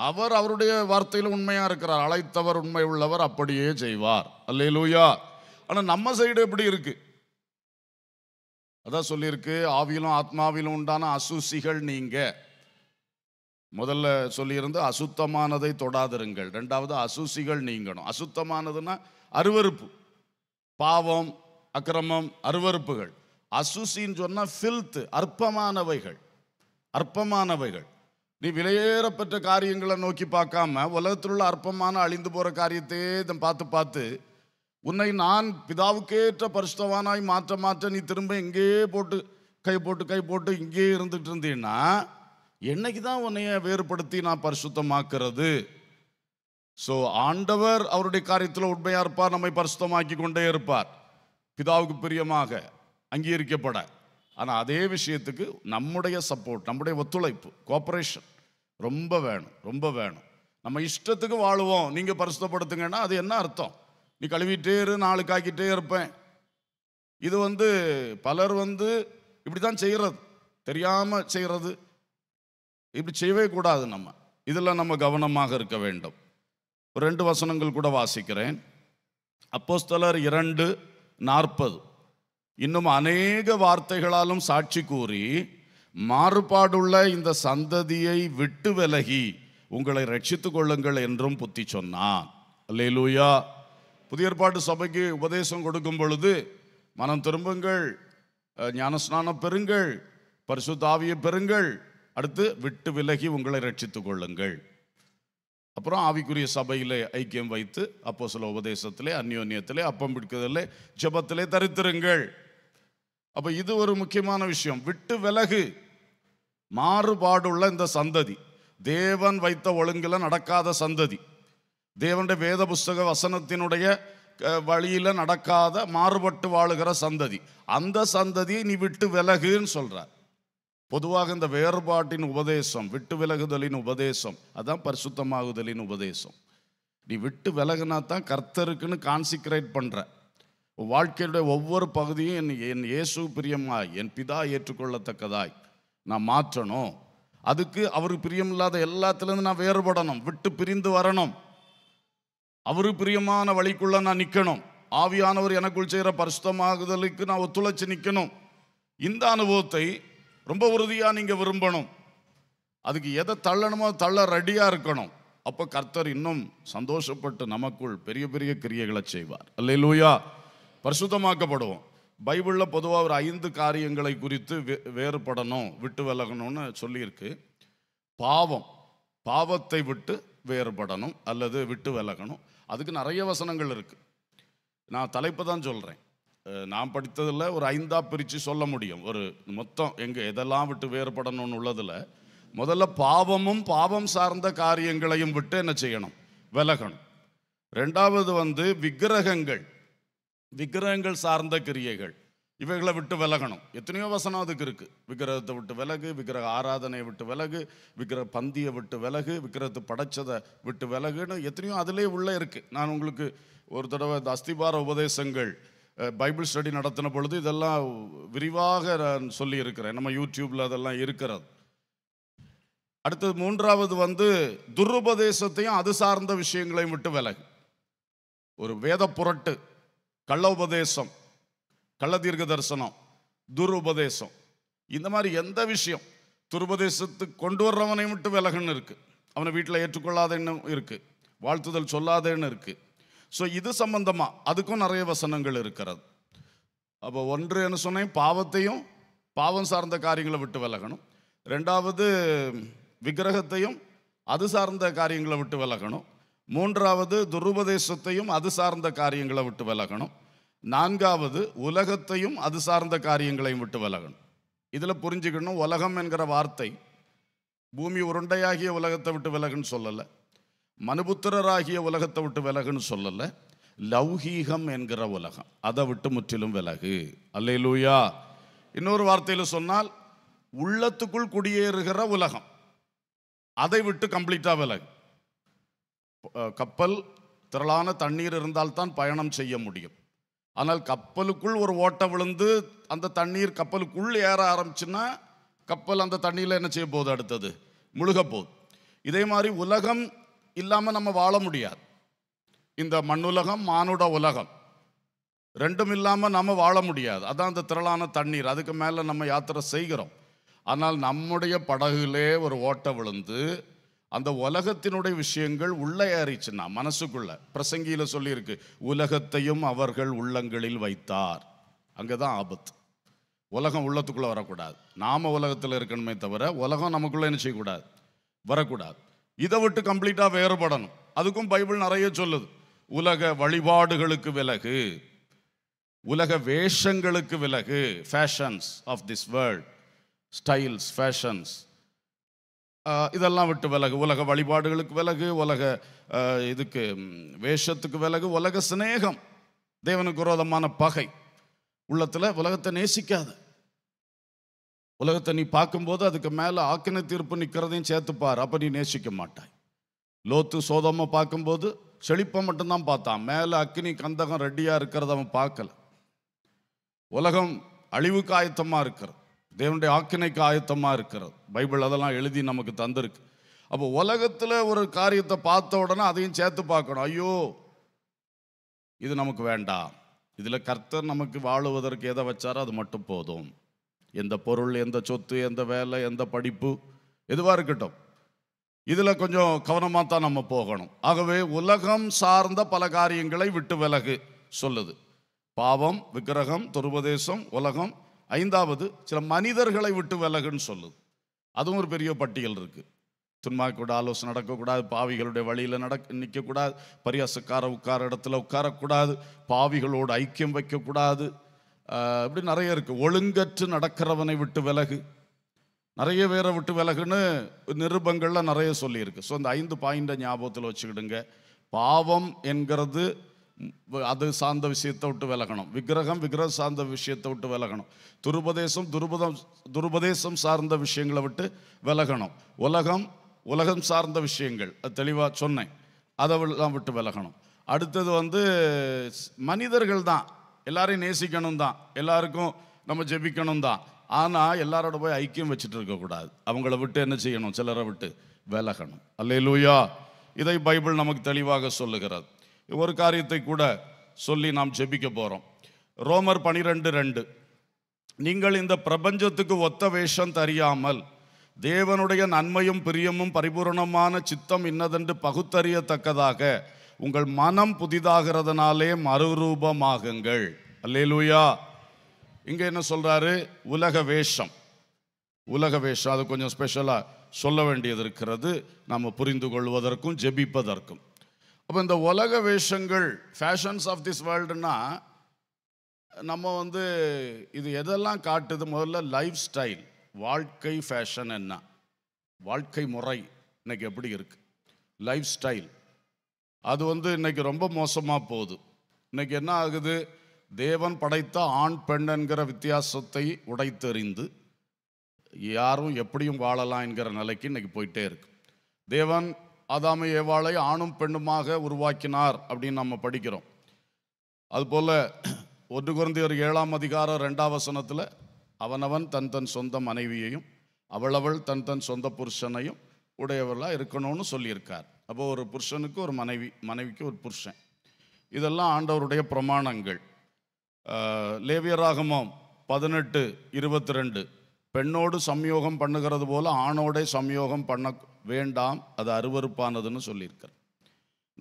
Speaker 1: அவர் அவருடைய வார்த்தையில் உண்மையாக இருக்கிறார் அழைத்தவர் உண்மை உள்ளவர் அப்படியே செய்வார் அல்லே லூயா ஆனால் நம்ம சைடு எப்படி இருக்கு அதான் சொல்லியிருக்கு ஆவியிலும் ஆத்மாவிலும் உண்டான அசுசிகள் நீங்க முதல்ல சொல்லியிருந்து அசுத்தமானதை தொடாதிருங்கள் ரெண்டாவது அசுசிகள் நீங்கணும் அசுத்தமானதுன்னா அருவறுப்பு பாவம் அக்கிரமம் அருவறுப்புகள் அசுசின்னு சொன்னால் ஃபில்த்து அற்பமானவைகள் அற்பமானவைகள் நீ விலையேறப்பட்ட காரியங்களை நோக்கி பார்க்காம உலகத்தில் உள்ள அற்பமான அழிந்து போகிற காரியத்தையே இதை பார்த்து பார்த்து உன்னை நான் பிதாவுக்கேற்ற பரிசுத்தவானாய் மாற்ற மாற்ற நீ திரும்ப எங்கேயே போட்டு கை போட்டு கை போட்டு இங்கேயே இருந்துகிட்டு இருந்தீன்னா என்னைக்கு தான் உன்னைய வேறுபடுத்தி நான் பரிசுத்தமாக்குறது ஸோ ஆண்டவர் அவருடைய காரியத்தில் உண்மையாக இருப்பார் நம்மை பரிசுத்தமாக்கி கொண்டே இருப்பார் பிதாவுக்கு பிரியமாக அங்கீகரிக்கப்பட ஆனால் அதே விஷயத்துக்கு நம்முடைய சப்போர்ட் நம்முடைய ஒத்துழைப்பு கோஆப்ரேஷன் ரொம்ப வேணும் ரொம்ப வேணும் நம்ம இஷ்டத்துக்கு வாழுவோம் நீங்கள் பரிசுத்தப்படுத்துங்கன்னா அது என்ன அர்த்தம் நீ கழுவிட்டே இரு நாலு காக்கிட்டே இருப்பேன் இது வந்து பலர் வந்து இப்படி தான் செய்கிறது தெரியாமல் செய்கிறது இப்படி செய்யவே கூடாது நம்ம இதில் நம்ம கவனமாக இருக்க வேண்டும் ஒரு ரெண்டு வசனங்கள் கூட வாசிக்கிறேன் அப்போஸ்தலர் இரண்டு நாற்பது இன்னும் அநேக வார்த்தைகளாலும் சாட்சி கூறி மாறுபாடுள்ள இந்த சந்ததியை விட்டு விலகி உங்களை ரட்சித்து கொள்ளுங்கள் என்றும் புத்தி சொன்னான் அல்லேலூயா புதிய ஏற்பாட்டு சபைக்கு உபதேசம் கொடுக்கும் பொழுது மனம் திரும்புங்கள் ஞானஸ்நானம் பெறுங்கள் பரிசுத்தாவியை பெறுங்கள் அடுத்து விட்டு விலகி உங்களை ரட்சித்து கொள்ளுங்கள் அப்புறம் ஆவிக்குரிய சபையிலே ஐக்கியம் வைத்து அப்போ சில உபதேசத்திலே அந்யோன்யத்திலே அப்பம் பிடிக்கிறதிலே ஜபத்திலே தரித்திருங்கள் அப்போ இது ஒரு முக்கியமான விஷயம் விட்டு விலகு மாறுபாடுள்ள இந்த சந்ததி தேவன் வைத்த ஒழுங்கில் நடக்காத சந்ததி தேவனுடைய வேத புஸ்தக வசனத்தினுடைய வழியில் நடக்காத மாறுபட்டு வாழுகிற சந்ததி அந்த சந்ததியை நீ விட்டு விலகுன்னு சொல்கிறார் பொதுவாக இந்த வேறுபாட்டின் உபதேசம் விட்டு விலகுதலின் உபதேசம் அதுதான் பரிசுத்தமாகுதலின் உபதேசம் நீ விட்டு விலகுனா தான் கர்த்தருக்குன்னு கான்சிக்ரேட் பண்ணுற வாழ்க்கையுடைய ஒவ்வொரு பகுதியும் என் என் இயேசு பிரியமாய் என் பிதா ஏற்றுக்கொள்ளத்தக்கதாய் நான் மாற்றணும் அதுக்கு அவருக்கு பிரியமில்லாத எல்லாத்துலேருந்து நான் வேறுபடணும் விட்டு பிரிந்து வரணும் அவரு பிரியமான வழிக்குள்ளே நான் நிற்கணும் ஆவியானவர் எனக்குள் செய்கிற பரிசுத்தமாகுதலுக்கு நான் ஒத்துழைச்சி நிற்கணும் இந்த அனுபவத்தை ரொம்ப உறுதியாக நீங்கள் விரும்பணும் அதுக்கு எதை தள்ளணுமோ தள்ள ரெடியாக இருக்கணும் அப்போ கர்த்தர் இன்னும் சந்தோஷப்பட்டு நமக்குள் பெரிய பெரிய கிரியைகளை செய்வார் அல்ல லூயா பரிசுத்தமாக்கப்படுவோம் பைபிளில் பொதுவாக ஒரு ஐந்து காரியங்களை குறித்து வே வேறுபடணும் விட்டு விலகணும்னு சொல்லியிருக்கு பாவம் பாவத்தை விட்டு வேறுபடணும் அல்லது விட்டு விலகணும் அதுக்கு நிறைய வசனங்கள் இருக்குது நான் தலைப்பு தான் சொல்கிறேன் நான் படித்ததில் ஒரு ஐந்தாக பிரித்து சொல்ல முடியும் ஒரு மொத்தம் எங்கே எதெல்லாம் விட்டு வேறுபடணும்னு உள்ளதில் முதல்ல பாவமும் பாவம் சார்ந்த காரியங்களையும் விட்டு என்ன செய்யணும் விலகணும் ரெண்டாவது வந்து விக்கிரகங்கள் விக்கிரகங்கள் சார்ந்த கிரியைகள் இவைகளை விட்டு விலகணும் எத்தனையோ வசனம் அதுக்கு இருக்குது விக்கிரகத்தை விட்டு விலகு விக்கிரக ஆராதனையை விட்டு விலகு விக்கிரக பந்தியை விட்டு விலகு விக்கிரகத்தை படைச்சதை விட்டு விலகுன்னு எத்தனையோ அதிலே உள்ளே இருக்குது நான் உங்களுக்கு ஒரு தடவை இந்த அஸ்திபார உபதேசங்கள் பைபிள் ஸ்டடி நடத்தின பொழுது இதெல்லாம் விரிவாக நான் சொல்லியிருக்கிறேன் நம்ம யூடியூப்பில் அதெல்லாம் இருக்கிறது அடுத்தது மூன்றாவது வந்து துருபதேசத்தையும் அது சார்ந்த விஷயங்களையும் விட்டு விலகு ஒரு வேத புரட்டு கள்ள உபதேசம் கள்ள தீர்க்க தரிசனம் துருபதேசம் இந்த மாதிரி எந்த விஷயம் துருபதேசத்துக்கு கொண்டு வர்றவனை மட்டும் விலகுன்னு இருக்குது அவனை வீட்டில் ஏற்றுக்கொள்ளாதேன்னு இருக்குது வாழ்த்துதல் சொல்லாதேன்னு இருக்குது ஸோ இது சம்பந்தமாக அதுக்கும் நிறைய வசனங்கள் இருக்கிறது அப்போ ஒன்று என்ன சொன்னேன் பாவத்தையும் பாவம் சார்ந்த காரியங்களை விட்டு விலகணும் ரெண்டாவது விக்கிரகத்தையும் அது சார்ந்த காரியங்களை விட்டு விலகணும் மூன்றாவது துருபதேசத்தையும் அது சார்ந்த காரியங்களை விட்டு விலகணும் நான்காவது உலகத்தையும் அது சார்ந்த காரியங்களையும் விட்டு விலகணும் இதில் புரிஞ்சுக்கணும் உலகம் என்கிற வார்த்தை பூமி உருண்டையாகிய உலகத்தை விட்டு விலகுன்னு சொல்லலை மனுபுத்திரராகிய உலகத்தை விட்டு விலகுன்னு சொல்லலை லௌகீகம் என்கிற உலகம் அதை விட்டு முற்றிலும் விலகு அல்லையிலூயா இன்னொரு வார்த்தையில் சொன்னால் உள்ளத்துக்குள் குடியேறுகிற உலகம் அதை விட்டு கம்ப்ளீட்டாக விலகு கப்பல் திரளான தண்ணீர் இருந்தால்தான் பயணம் செய்ய முடியும் ஆனால் கப்பலுக்குள் ஒரு ஓட்டை விழுந்து அந்த தண்ணீர் கப்பலுக்குள் ஏற ஆரம்பிச்சுன்னா கப்பல் அந்த தண்ணியில் என்ன செய்ய போகுது அடுத்தது முழுக போகுது இதே மாதிரி உலகம் இல்லாமல் நம்ம வாழ முடியாது இந்த மண்ணுலகம் மானுட உலகம் ரெண்டும் இல்லாமல் நம்ம வாழ முடியாது அதான் அந்த திரளான தண்ணீர் அதுக்கு மேலே நம்ம யாத்திரை செய்கிறோம் ஆனால் நம்முடைய படகுலே ஒரு ஓட்டை விழுந்து அந்த உலகத்தினுடைய விஷயங்கள் உள்ளே ஏறிச்சுன்னா மனசுக்குள்ள பிரசங்கியில் சொல்லியிருக்கு உலகத்தையும் அவர்கள் உள்ளங்களில் வைத்தார் அங்கே தான் ஆபத்து உலகம் உள்ளத்துக்குள்ளே வரக்கூடாது நாம் உலகத்தில் இருக்கணுமே தவிர உலகம் நமக்குள்ளே என்ன செய்யக்கூடாது வரக்கூடாது இதை விட்டு கம்ப்ளீட்டாக வேறுபடணும் அதுக்கும் பைபிள் நிறைய சொல்லுது உலக வழிபாடுகளுக்கு விலகு உலக வேஷங்களுக்கு விலகு fashions of this world styles fashions இதெல்லாம் விட்டு விலகு உலக வழிபாடுகளுக்கு விலகு உலக இதுக்கு வேஷத்துக்கு விலகு உலக சிநேகம் தேவனுக்கு விரோதமான பகை உள்ளத்தில் உலகத்தை நேசிக்காது உலகத்தை நீ பார்க்கும்போது அதுக்கு மேலே ஆக்கின தீர்ப்பு நிற்கிறதையும் சேர்த்துப்பார் அப்போ நீ நேசிக்க மாட்டாய் லோத்து சோதமாக பார்க்கும்போது செழிப்பை மட்டும்தான் பார்த்தான் மேலே அக்னி கந்தகம் ரெடியாக இருக்கிறத அவன் பார்க்கல உலகம் அழிவுக்கு ஆயத்தமாக இருக்கிறது தேவனுடைய ஆக்கினைக்கு ஆயத்தமாக இருக்கிறது பைபிள் அதெல்லாம் எழுதி நமக்கு தந்திருக்கு அப்போ உலகத்தில் ஒரு காரியத்தை பார்த்த உடனே அதையும் சேர்த்து பார்க்கணும் ஐயோ இது நமக்கு வேண்டாம் இதில் கர்த்தர் நமக்கு வாழுவதற்கு எதை வச்சாரோ அது மட்டும் போதும் எந்த பொருள் எந்த சொத்து எந்த வேலை எந்த படிப்பு எதுவாக இருக்கட்டும் இதில் கொஞ்சம் கவனமாக தான் நம்ம போகணும் ஆகவே உலகம் சார்ந்த பல காரியங்களை விட்டு விலகு சொல்லுது பாவம் விக்கிரகம் துருபதேசம் உலகம் ஐந்தாவது சில மனிதர்களை விட்டு விலகுன்னு சொல்லுது அதுவும் ஒரு பெரிய பட்டியல் இருக்குது கூட ஆலோசனை நடக்கக்கூடாது பாவிகளுடைய வழியில் நடக்க நிற்கக்கூடாது பரியாசக்கார உட்கார இடத்துல உட்காரக்கூடாது பாவிகளோடு ஐக்கியம் வைக்கக்கூடாது இப்படி நிறைய இருக்குது ஒழுங்கற்று நடக்கிறவனை விட்டு விலகு நிறைய பேரை விட்டு விலகுன்னு நிருபங்கள்லாம் நிறைய சொல்லியிருக்கு ஸோ அந்த ஐந்து பாயிண்டை ஞாபகத்தில் வச்சுக்கிடுங்க பாவம் என்கிறது அது சார்ந்த விஷயத்தை விட்டு விலகணும் விக்கிரகம் விக்கிரகம் சார்ந்த விஷயத்தை விட்டு விலகணும் துருபதேசம் துருபதம் துருபதேசம் சார்ந்த விஷயங்களை விட்டு விலகணும் உலகம் உலகம் சார்ந்த விஷயங்கள் அது தெளிவாக சொன்னேன் அதெல்லாம் விட்டு விலகணும் அடுத்தது வந்து மனிதர்கள் தான் எல்லாரையும் நேசிக்கணும் தான் எல்லாருக்கும் நம்ம ஜெபிக்கணும் தான் ஆனால் எல்லாரோட போய் ஐக்கியம் வச்சுட்டு இருக்கக்கூடாது அவங்கள விட்டு என்ன செய்யணும் சிலரை விட்டு விலகணும் அல்லையிலூயா இதை பைபிள் நமக்கு தெளிவாக சொல்லுகிறது ஒரு காரியத்தை கூட சொல்லி நாம் ஜெபிக்க போகிறோம் ரோமர் பனிரெண்டு ரெண்டு நீங்கள் இந்த பிரபஞ்சத்துக்கு ஒத்த வேஷம் தெரியாமல் தேவனுடைய நன்மையும் பிரியமும் பரிபூரணமான சித்தம் இன்னதென்று பகுத்தறியத்தக்கதாக உங்கள் மனம் புதிதாகிறதுனாலே மறுரூபமாகுங்கள் அல்லேலூயா இங்கே என்ன சொல்கிறாரு உலக வேஷம் உலக வேஷம் அது கொஞ்சம் ஸ்பெஷலாக சொல்ல வேண்டியது இருக்கிறது நம்ம புரிந்து கொள்வதற்கும் ஜெபிப்பதற்கும் அப்போ இந்த உலக வேஷங்கள் ஃபேஷன்ஸ் ஆஃப் திஸ் வேர்ல்டுன்னா நம்ம வந்து இது எதெல்லாம் காட்டுது முதல்ல லைஃப் ஸ்டைல் வாழ்க்கை ஃபேஷன் என்ன வாழ்க்கை முறை இன்னைக்கு எப்படி இருக்குது லைஃப் ஸ்டைல் அது வந்து இன்னைக்கு ரொம்ப மோசமாக போகுது இன்றைக்கி என்ன ஆகுது தேவன் படைத்த ஆண் பெண் என்கிற வித்தியாசத்தை உடைத்தெறிந்து யாரும் எப்படியும் வாழலாம் என்கிற நிலைக்கு இன்றைக்கி போயிட்டே இருக்கு தேவன் ஆதாம ஏவாளை ஆணும் பெண்ணுமாக உருவாக்கினார் அப்படின்னு நம்ம படிக்கிறோம் அதுபோல் ஒன்று ஒரு ஏழாம் அதிகாரம் ரெண்டாம் வசனத்தில் அவனவன் தன் தன் சொந்த மனைவியையும் அவளவள் தன் தன் சொந்த புருஷனையும் உடையவர்களாக இருக்கணும்னு சொல்லியிருக்கார் அப்போ ஒரு புருஷனுக்கு ஒரு மனைவி மனைவிக்கு ஒரு புருஷன் இதெல்லாம் ஆண்டவருடைய பிரமாணங்கள் லேவியராகமம் பதினெட்டு இருபத்தி ரெண்டு பெண்ணோடு சம்யோகம் பண்ணுகிறது போல் ஆணோட சம்யோகம் பண்ண வேண்டாம் அது அருவறுப்பானதுன்னு சொல்லியிருக்கார்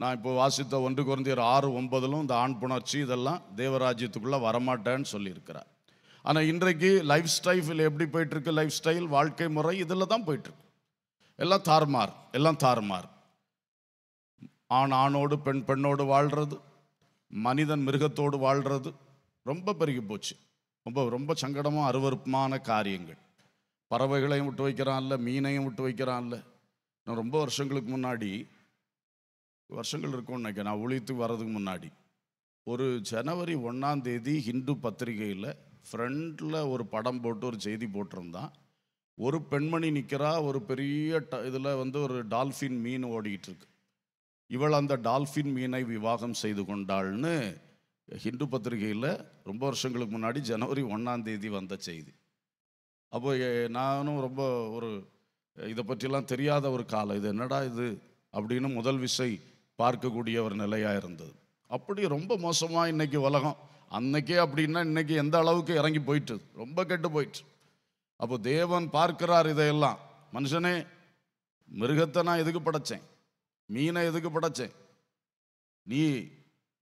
Speaker 1: நான் இப்போ வாசித்த ஒன்று குறைந்தர் ஆறு ஒன்பதிலும் இந்த ஆண் புணர்ச்சி இதெல்லாம் தேவராஜ்யத்துக்குள்ளே வரமாட்டேன்னு சொல்லியிருக்கிறார் ஆனால் இன்றைக்கு லைஃப் ஸ்டைஃபில் எப்படி போயிட்டுருக்கு லைஃப் ஸ்டைல் வாழ்க்கை முறை இதில் தான் போயிட்டுருக்கு எல்லாம் தார்மார் எல்லாம் தார்மார் ஆண் ஆணோடு பெண் பெண்ணோடு வாழ்கிறது மனிதன் மிருகத்தோடு வாழ்கிறது ரொம்ப பெருகி போச்சு ரொம்ப ரொம்ப சங்கடமாக அருவறுப்புமான காரியங்கள் பறவைகளையும் விட்டு வைக்கிறான்ல மீனையும் விட்டு வைக்கிறான்ல நான் ரொம்ப வருஷங்களுக்கு முன்னாடி வருஷங்கள் இருக்கும்னு நினைக்கிறேன் நான் ஒழித்து வர்றதுக்கு முன்னாடி ஒரு ஜனவரி ஒன்றாம் தேதி ஹிந்து பத்திரிகையில் ஃப்ரண்டில் ஒரு படம் போட்டு ஒரு செய்தி போட்டிருந்தான் ஒரு பெண்மணி நிற்கிறா ஒரு பெரிய ட இதில் வந்து ஒரு டால்ஃபின் மீன் ஓடிக்கிட்டு இருக்கு இவள் அந்த டால்ஃபின் மீனை விவாகம் செய்து கொண்டாள்னு ஹிந்து பத்திரிகையில் ரொம்ப வருஷங்களுக்கு முன்னாடி ஜனவரி ஒன்றாம் தேதி வந்த செய்தி அப்போ நானும் ரொம்ப ஒரு இதை பற்றிலாம் தெரியாத ஒரு காலம் இது என்னடா இது அப்படின்னு முதல் விசை பார்க்கக்கூடிய ஒரு நிலையாக இருந்தது அப்படி ரொம்ப மோசமாக இன்னைக்கு உலகம் அன்னைக்கே அப்படின்னா இன்றைக்கி எந்த அளவுக்கு இறங்கி போயிட்டு ரொம்ப கெட்டு போயிட்டு அப்போ தேவன் பார்க்கிறார் இதையெல்லாம் மனுஷனே மிருகத்தை நான் எதுக்கு படைச்சேன் மீனை எதுக்கு படைச்சேன் நீ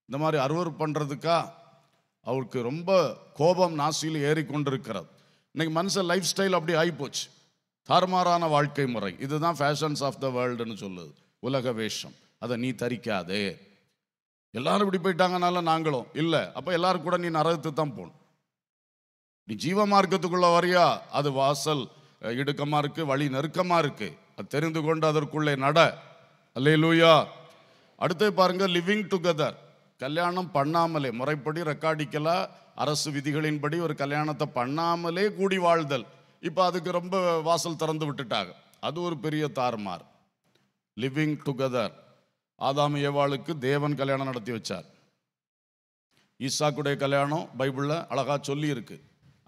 Speaker 1: இந்த மாதிரி அறுவர் பண்ணுறதுக்கா அவருக்கு ரொம்ப கோபம் நாசியில் ஏறிக்கொண்டிருக்கிறது இன்னைக்கு மனுஷன் லைஃப் ஸ்டைல் அப்படி ஆகிப்போச்சு தாறுமாறான வாழ்க்கை முறை இதுதான் ஃபேஷன்ஸ் ஆஃப் த வேர்ல்டுன்னு சொல்லுது உலக வேஷம் அதை நீ தரிக்காதே எல்லாரும் இப்படி போயிட்டாங்கனால நாங்களும் இல்லை அப்போ எல்லாரும் கூட நீ நரகத்து தான் போகணும் நீ ஜீவ மார்க்கத்துக்குள்ள வரியா அது வாசல் இடுக்கமாக இருக்கு வழி நெருக்கமாக இருக்கு அது தெரிந்து கொண்டு அதற்குள்ளே நட அல்லே லூயா அடுத்து பாருங்க லிவிங் டுகெதர் கல்யாணம் பண்ணாமலே முறைப்படி ரெக்கார்டிக்கலாக அரசு விதிகளின்படி ஒரு கல்யாணத்தை பண்ணாமலே கூடி வாழ்தல் இப்போ அதுக்கு ரொம்ப வாசல் திறந்து விட்டுட்டாங்க அது ஒரு பெரிய தாறுமாறு லிவிங் டுகெதர் ஆதாம் ஏவாளுக்கு தேவன் கல்யாணம் நடத்தி வச்சார் ஈசாக்குடைய கல்யாணம் பைபிளில் அழகாக சொல்லியிருக்கு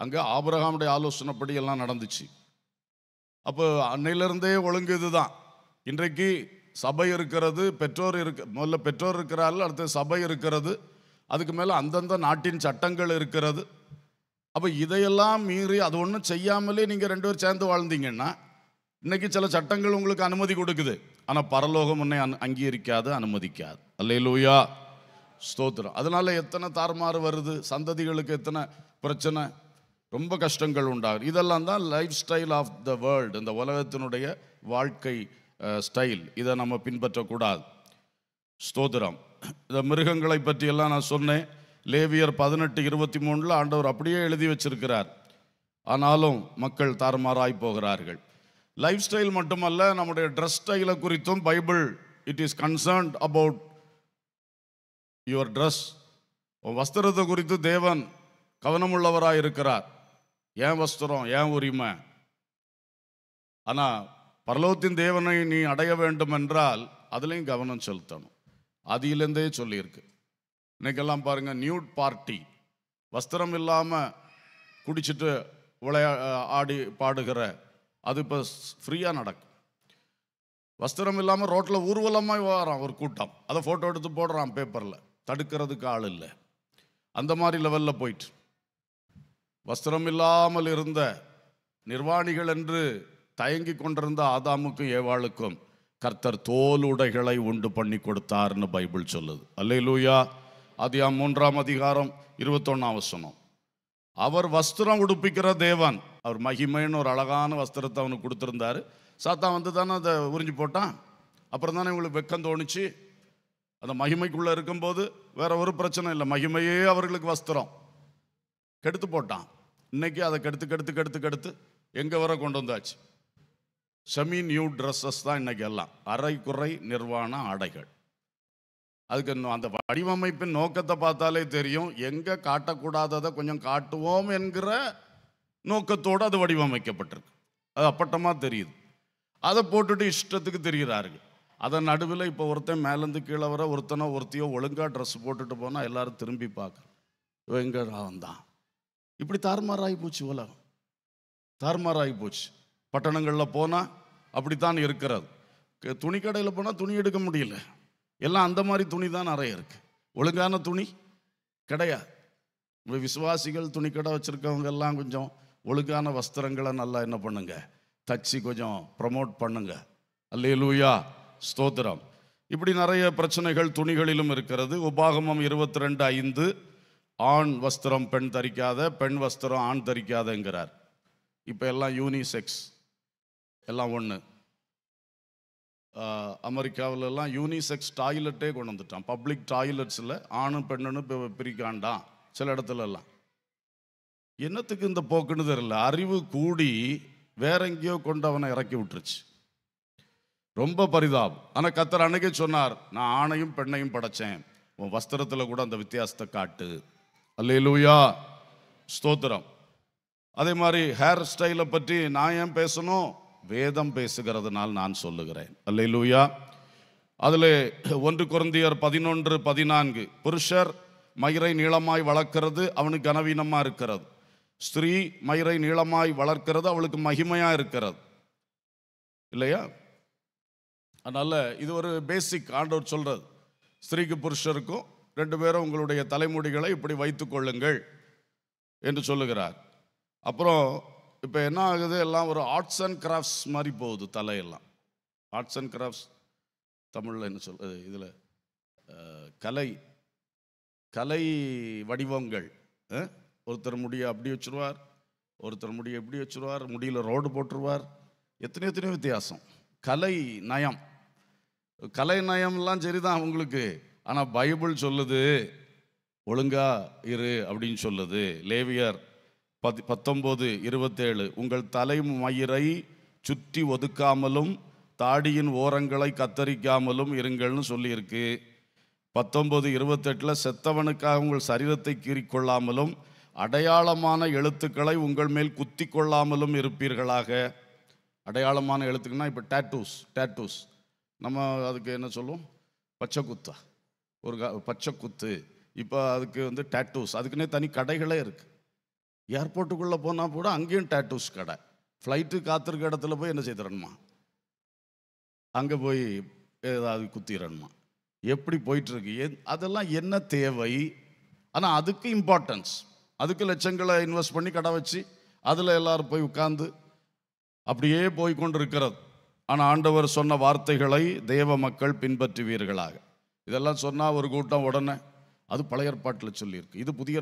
Speaker 1: அங்கே ஆபரகாமுடைய ஆலோசனைப்படி எல்லாம் நடந்துச்சு அப்போ அன்னையிலேருந்தே ஒழுங்கு இதுதான் இன்றைக்கு சபை இருக்கிறது பெற்றோர் இருக்க முதல்ல பெற்றோர் இருக்கிறார்கள் அடுத்து சபை இருக்கிறது அதுக்கு மேலே அந்தந்த நாட்டின் சட்டங்கள் இருக்கிறது அப்போ இதையெல்லாம் மீறி அது ஒன்றும் செய்யாமலே நீங்கள் ரெண்டு பேரும் சேர்ந்து வாழ்ந்தீங்கன்னா இன்னைக்கு சில சட்டங்கள் உங்களுக்கு அனுமதி கொடுக்குது ஆனால் பரலோகம் உன்னை அன் அங்கீகரிக்காது அனுமதிக்காது அல்லையிலூயா ஸ்தோத்திரம் அதனால் எத்தனை தாறுமாறு வருது சந்ததிகளுக்கு எத்தனை பிரச்சனை ரொம்ப கஷ்டங்கள் உண்டாகும் இதெல்லாம் தான் life style of the world இந்த உலகத்தினுடைய வாழ்க்கை ஸ்டைல் இதை நம்ம பின்பற்றக்கூடாது ஸ்தோத்திரம் இந்த மிருகங்களை பற்றியெல்லாம் நான் சொன்னேன் லேவியர் பதினெட்டு இருபத்தி மூணில் ஆண்டவர் அப்படியே எழுதி வச்சிருக்கிறார் ஆனாலும் மக்கள் தாறுமாறாய் போகிறார்கள் லைஃப் ஸ்டைல் மட்டுமல்ல நம்முடைய ட்ரெஸ் ஸ்டைலை குறித்தும் Bible it is concerned about your dress வஸ்திரத்தை குறித்து தேவன் கவனமுள்ளவராக இருக்கிறார் ஏன் வஸ்திரம் ஏன் உரிமை ஆனால் பரலோகத்தின் தேவனை நீ அடைய வேண்டும் என்றால் அதுலேயும் கவனம் செலுத்தணும் அதிலிருந்தே சொல்லியிருக்கு இன்னைக்கெல்லாம் பாருங்கள் நியூட் பார்ட்டி வஸ்திரம் இல்லாமல் குடிச்சிட்டு விளையா ஆடி பாடுகிற அது இப்போ ஃப்ரீயாக நடக்கும் வஸ்திரம் இல்லாமல் ரோட்டில் ஊர்வலமாக வரான் ஒரு கூட்டம் அதை ஃபோட்டோ எடுத்து போடுறான் பேப்பரில் தடுக்கிறதுக்கு ஆள் இல்லை அந்த மாதிரி லெவலில் போயிட்டு வஸ்திரம் இல்லாமல் இருந்த நிர்வாணிகள் என்று தயங்கி கொண்டிருந்த ஆதாமுக்கும் ஏவாளுக்கும் கர்த்தர் தோல் உடைகளை உண்டு பண்ணி கொடுத்தார்னு பைபிள் சொல்லுது அல்லையிலூயா அது மூன்றாம் அதிகாரம் இருபத்தொன்னாம் வசனம் அவர் வஸ்திரம் உடுப்பிக்கிற தேவன் அவர் மகிமைன்னு ஒரு அழகான வஸ்திரத்தை அவனுக்கு கொடுத்துருந்தாரு சாத்தா வந்து தானே அதை உறிஞ்சு போட்டான் அப்புறம் தானே இவங்களுக்கு வெக்கம் தோணுச்சு அந்த மகிமைக்குள்ளே இருக்கும்போது வேற ஒரு பிரச்சனை இல்லை மகிமையே அவர்களுக்கு வஸ்திரம் கெடுத்து போட்டான் இன்னைக்கு அதை கெடுத்து கெடுத்து கெடுத்து கெடுத்து எங்கே வர கொண்டு வந்தாச்சு செமி நியூ ட்ரெஸ்ஸஸ் தான் இன்னைக்கு எல்லாம் அரை குறை நிர்வாண ஆடைகள் அதுக்கு அந்த வடிவமைப்பின் நோக்கத்தை பார்த்தாலே தெரியும் எங்கே காட்டக்கூடாததை கொஞ்சம் காட்டுவோம் என்கிற நோக்கத்தோடு அது வடிவமைக்கப்பட்டிருக்கு அது அப்பட்டமாக தெரியுது அதை போட்டுட்டு இஷ்டத்துக்கு தெரிகிறார்கள் அதன் நடுவில் இப்போ ஒருத்தன் மேலேருந்து கீழே வர ஒருத்தனோ ஒருத்தையோ ஒழுங்காக ட்ரெஸ் போட்டுட்டு போனால் எல்லோரும் திரும்பி பார்க்க எங்கே ராவந்தான் இப்படி தார்மாராகி போச்சு உலகம் தார்மாராகி போச்சு பட்டணங்களில் போனால் அப்படித்தான் இருக்கிறது துணி கடையில் போனால் துணி எடுக்க முடியல எல்லாம் அந்த மாதிரி துணி தான் நிறைய இருக்குது ஒழுங்கான துணி கிடையாது உங்கள் விசுவாசிகள் துணி கடை வச்சுருக்கவங்க எல்லாம் கொஞ்சம் ஒழுங்கான வஸ்திரங்களை நல்லா என்ன பண்ணுங்க தச்சு கொஞ்சம் ப்ரமோட் பண்ணுங்க அல்லே லூயா ஸ்தோத்திரம் இப்படி நிறைய பிரச்சனைகள் துணிகளிலும் இருக்கிறது உபாகமம் இருபத்தி ரெண்டு ஐந்து ஆண் வஸ்திரம் பெண் தரிக்காத பெண் வஸ்திரம் ஆண் தரிக்காதங்கிறார் இப்போ எல்லாம் யூனிசெக்ஸ் எல்லாம் ஒன்று அமெரிக்காவிலெல்லாம் யூனிசெக்ஸ் டாய்லெட்டே கொண்டு வந்துட்டான் பப்ளிக் டாய்லெட்ஸில் ஆணும் பெண்ணுன்னு பிரிக்காண்டான் சில இடத்துலலாம் என்னத்துக்கு இந்த போக்குன்னு தெரியல அறிவு கூடி வேற எங்கேயோ கொண்டு அவனை இறக்கி விட்டுருச்சு ரொம்ப பரிதாபம் ஆனால் கத்தர் அன்னைக்கே சொன்னார் நான் ஆணையும் பெண்ணையும் படைச்சேன் உன் வஸ்திரத்தில் கூட அந்த வித்தியாசத்தை காட்டு அல்லையிலூயா ஸ்தோத்திரம் அதே மாதிரி ஹேர் ஸ்டைலை பற்றி நான் ஏன் பேசணும் வேதம் பேசுகிறதுனால் நான் சொல்லுகிறேன் அல்ல லூயா அதில் ஒன்று குருந்தியர் பதினொன்று பதினான்கு புருஷர் மயிரை நீளமாய் வளர்க்கிறது அவனுக்கு கனவீனமாக இருக்கிறது ஸ்திரீ மயிரை நீளமாய் வளர்க்கிறது அவளுக்கு மகிமையாக இருக்கிறது இல்லையா அதனால் இது ஒரு பேசிக் ஆண்டவர் சொல்கிறது ஸ்திரீக்கு புருஷருக்கும் ரெண்டு பேரும் உங்களுடைய தலைமுடிகளை இப்படி வைத்து கொள்ளுங்கள் என்று சொல்லுகிறார் அப்புறம் இப்போ என்ன ஆகுது எல்லாம் ஒரு ஆர்ட்ஸ் அண்ட் கிராஃப்ட்ஸ் மாதிரி போகுது தலையெல்லாம் ஆர்ட்ஸ் அண்ட் கிராஃப்ட்ஸ் தமிழில் என்ன சொல் இதில் கலை கலை வடிவங்கள் ஒருத்தர் முடிய அப்படி வச்சுருவார் ஒருத்தர் முடிய எப்படி வச்சுருவார் முடியில் ரோடு போட்டுருவார் எத்தனை எத்தனையோ வித்தியாசம் கலை நயம் கலை நயம்லாம் சரிதான் அவங்களுக்கு ஆனால் பைபிள் சொல்லுது ஒழுங்கா இரு அப்படின்னு சொல்லுது லேவியர் பத்தி பத்தொம்போது இருபத்தேழு உங்கள் தலை மயிரை சுற்றி ஒதுக்காமலும் தாடியின் ஓரங்களை கத்தரிக்காமலும் இருங்கள்னு சொல்லியிருக்கு பத்தொம்பது இருபத்தெட்டில் செத்தவனுக்காக உங்கள் சரீரத்தை கீறிக்கொள்ளாமலும் அடையாளமான எழுத்துக்களை உங்கள் மேல் குத்தி கொள்ளாமலும் இருப்பீர்களாக அடையாளமான எழுத்துக்கள்னா இப்போ டேட்டூஸ் டேட்டூஸ் நம்ம அதுக்கு என்ன சொல்லுவோம் பச்சை குத்தா ஒரு பச்சை குத்து இப்போ அதுக்கு வந்து டேட்டூஸ் அதுக்குன்னே தனி கடைகளே இருக்குது ஏர்போர்ட்டுக்குள்ளே போனால் கூட அங்கேயும் டேட்டூஸ் கடை ஃப்ளைட்டு காத்திருக்க இடத்துல போய் என்ன செய்திடணுமா அங்கே போய் ஏதாவது குத்திடணுமா எப்படி போயிட்டுருக்கு எ அதெல்லாம் என்ன தேவை ஆனால் அதுக்கு இம்பார்ட்டன்ஸ் அதுக்கு லட்சங்களை இன்வெஸ்ட் பண்ணி கடை வச்சு அதில் எல்லோரும் போய் உட்காந்து அப்படியே போய் கொண்டு இருக்கிறது ஆனால் ஆண்டவர் சொன்ன வார்த்தைகளை தேவ மக்கள் பின்பற்றுவீர்களாக இதெல்லாம் சொன்னால் ஒரு கூட்டம் உடனே அது பழைய சொல்லியிருக்கு இது புதிய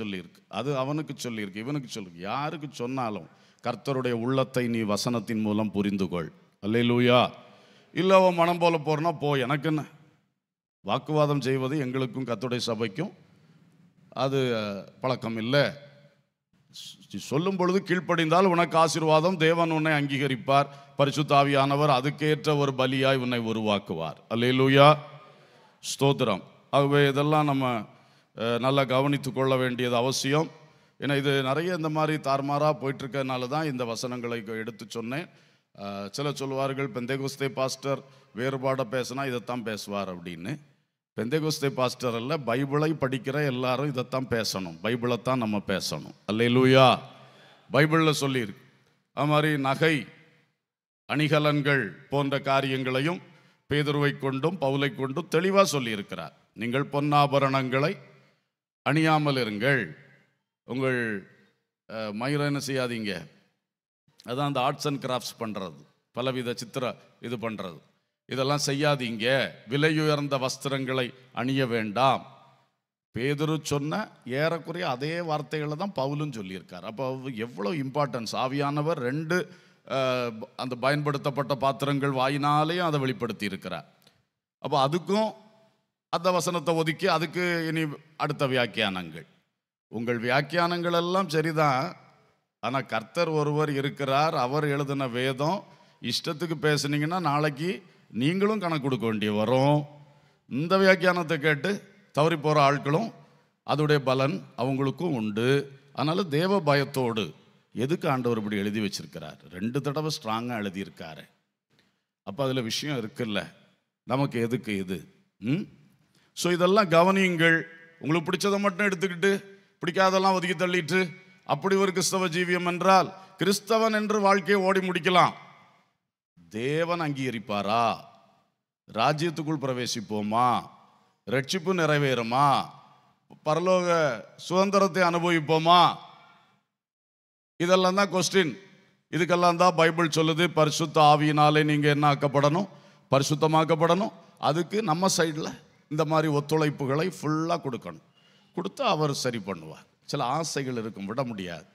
Speaker 1: சொல்லியிருக்கு அது அவனுக்கு சொல்லியிருக்கு இவனுக்கு சொல்லியிருக்கு யாருக்கு சொன்னாலும் கர்த்தருடைய உள்ளத்தை நீ வசனத்தின் மூலம் புரிந்து கொள் அல்லே லூயா இல்லை அவன் மனம் போல போறனா போ எனக்கு என்ன வாக்குவாதம் செய்வது எங்களுக்கும் கத்துடைய சபைக்கும் அது பழக்கம் இல்லை சொல்லும் பொழுது கீழ்ப்படிந்தால் உனக்கு ஆசீர்வாதம் தேவன் உன்னை அங்கீகரிப்பார் பரிசுத்தாவியானவர் அதுக்கேற்ற ஒரு பலியாய் உன்னை உருவாக்குவார் லூயா ஸ்தோத்திரம் ஆகவே இதெல்லாம் நம்ம நல்லா கவனித்து கொள்ள வேண்டியது அவசியம் ஏன்னா இது நிறைய இந்த மாதிரி தார்மாராக போயிட்டுருக்கனால தான் இந்த வசனங்களை எடுத்து சொன்னேன் சில சொல்வார்கள் பெந்தேகுஸ்தே பாஸ்டர் வேறுபாடாக பேசினா இதைத்தான் பேசுவார் அப்படின்னு பெந்தேகுஸ்தே பாஸ்டர் அல்ல பைபிளை படிக்கிற எல்லாரும் இதைத்தான் பேசணும் பைபிளை தான் நம்ம பேசணும் அல்ல லூயா பைபிளில் சொல்லியிருக்கு அது மாதிரி நகை அணிகலன்கள் போன்ற காரியங்களையும் பேதுருவை கொண்டும் பவுலை கொண்டும் தெளிவாக சொல்லியிருக்கிறார் நீங்கள் பொன்னாபரணங்களை அணியாமல் இருங்கள் உங்கள் மயிரை என்ன செய்யாதீங்க அதான் அந்த ஆர்ட்ஸ் அண்ட் கிராஃப்ட்ஸ் பண்ணுறது பலவித சித்திர இது பண்ணுறது இதெல்லாம் செய்யாதீங்க விலையுயர்ந்த வஸ்திரங்களை அணிய வேண்டாம் பேதுரு சொன்ன ஏறக்குறைய அதே வார்த்தைகளை தான் பவுலும் சொல்லியிருக்கார் அப்போ எவ்வளோ இம்பார்ட்டன்ஸ் ஆவியானவர் ரெண்டு அந்த பயன்படுத்தப்பட்ட பாத்திரங்கள் வாயினாலேயும் அதை வெளிப்படுத்தி இருக்கிறார் அப்போ அதுக்கும் அந்த வசனத்தை ஒதுக்கி அதுக்கு இனி அடுத்த வியாக்கியானங்கள் உங்கள் வியாக்கியானங்கள் எல்லாம் சரிதான் ஆனால் கர்த்தர் ஒருவர் இருக்கிறார் அவர் எழுதின வேதம் இஷ்டத்துக்கு பேசுனீங்கன்னா நாளைக்கு நீங்களும் கணக்கு கொடுக்க வேண்டிய வரும் இந்த வியாக்கியானத்தை கேட்டு தவறி போகிற ஆட்களும் அதோடைய பலன் அவங்களுக்கும் உண்டு அதனால் தேவ பயத்தோடு எதுக்கு ஆண்டவர் இப்படி எழுதி வச்சிருக்கிறார் ரெண்டு தடவை ஸ்ட்ராங்காக எழுதியிருக்காரு அப்போ அதில் விஷயம் இருக்குல்ல நமக்கு எதுக்கு இது ம் ஸோ இதெல்லாம் கவனியுங்கள் உங்களுக்கு பிடிச்சதை மட்டும் எடுத்துக்கிட்டு பிடிக்காதெல்லாம் ஒதுக்கி தள்ளிட்டு அப்படி ஒரு கிறிஸ்தவ ஜீவியம் என்றால் கிறிஸ்தவன் என்று வாழ்க்கையை ஓடி முடிக்கலாம் தேவன் அங்கீகரிப்பாரா ராஜ்யத்துக்குள் பிரவேசிப்போமா ரட்சிப்பு நிறைவேறுமா பரலோக சுதந்திரத்தை அனுபவிப்போமா இதெல்லாம் தான் கொஸ்டின் இதுக்கெல்லாம் தான் பைபிள் சொல்லுது பரிசுத்த ஆவியினாலே நீங்கள் என்ன ஆக்கப்படணும் பரிசுத்தமாக்கப்படணும் அதுக்கு நம்ம சைடில் இந்த மாதிரி ஒத்துழைப்புகளை ஃபுல்லாக கொடுக்கணும் கொடுத்தா அவர் சரி பண்ணுவார் சில ஆசைகள் இருக்கும் விட முடியாது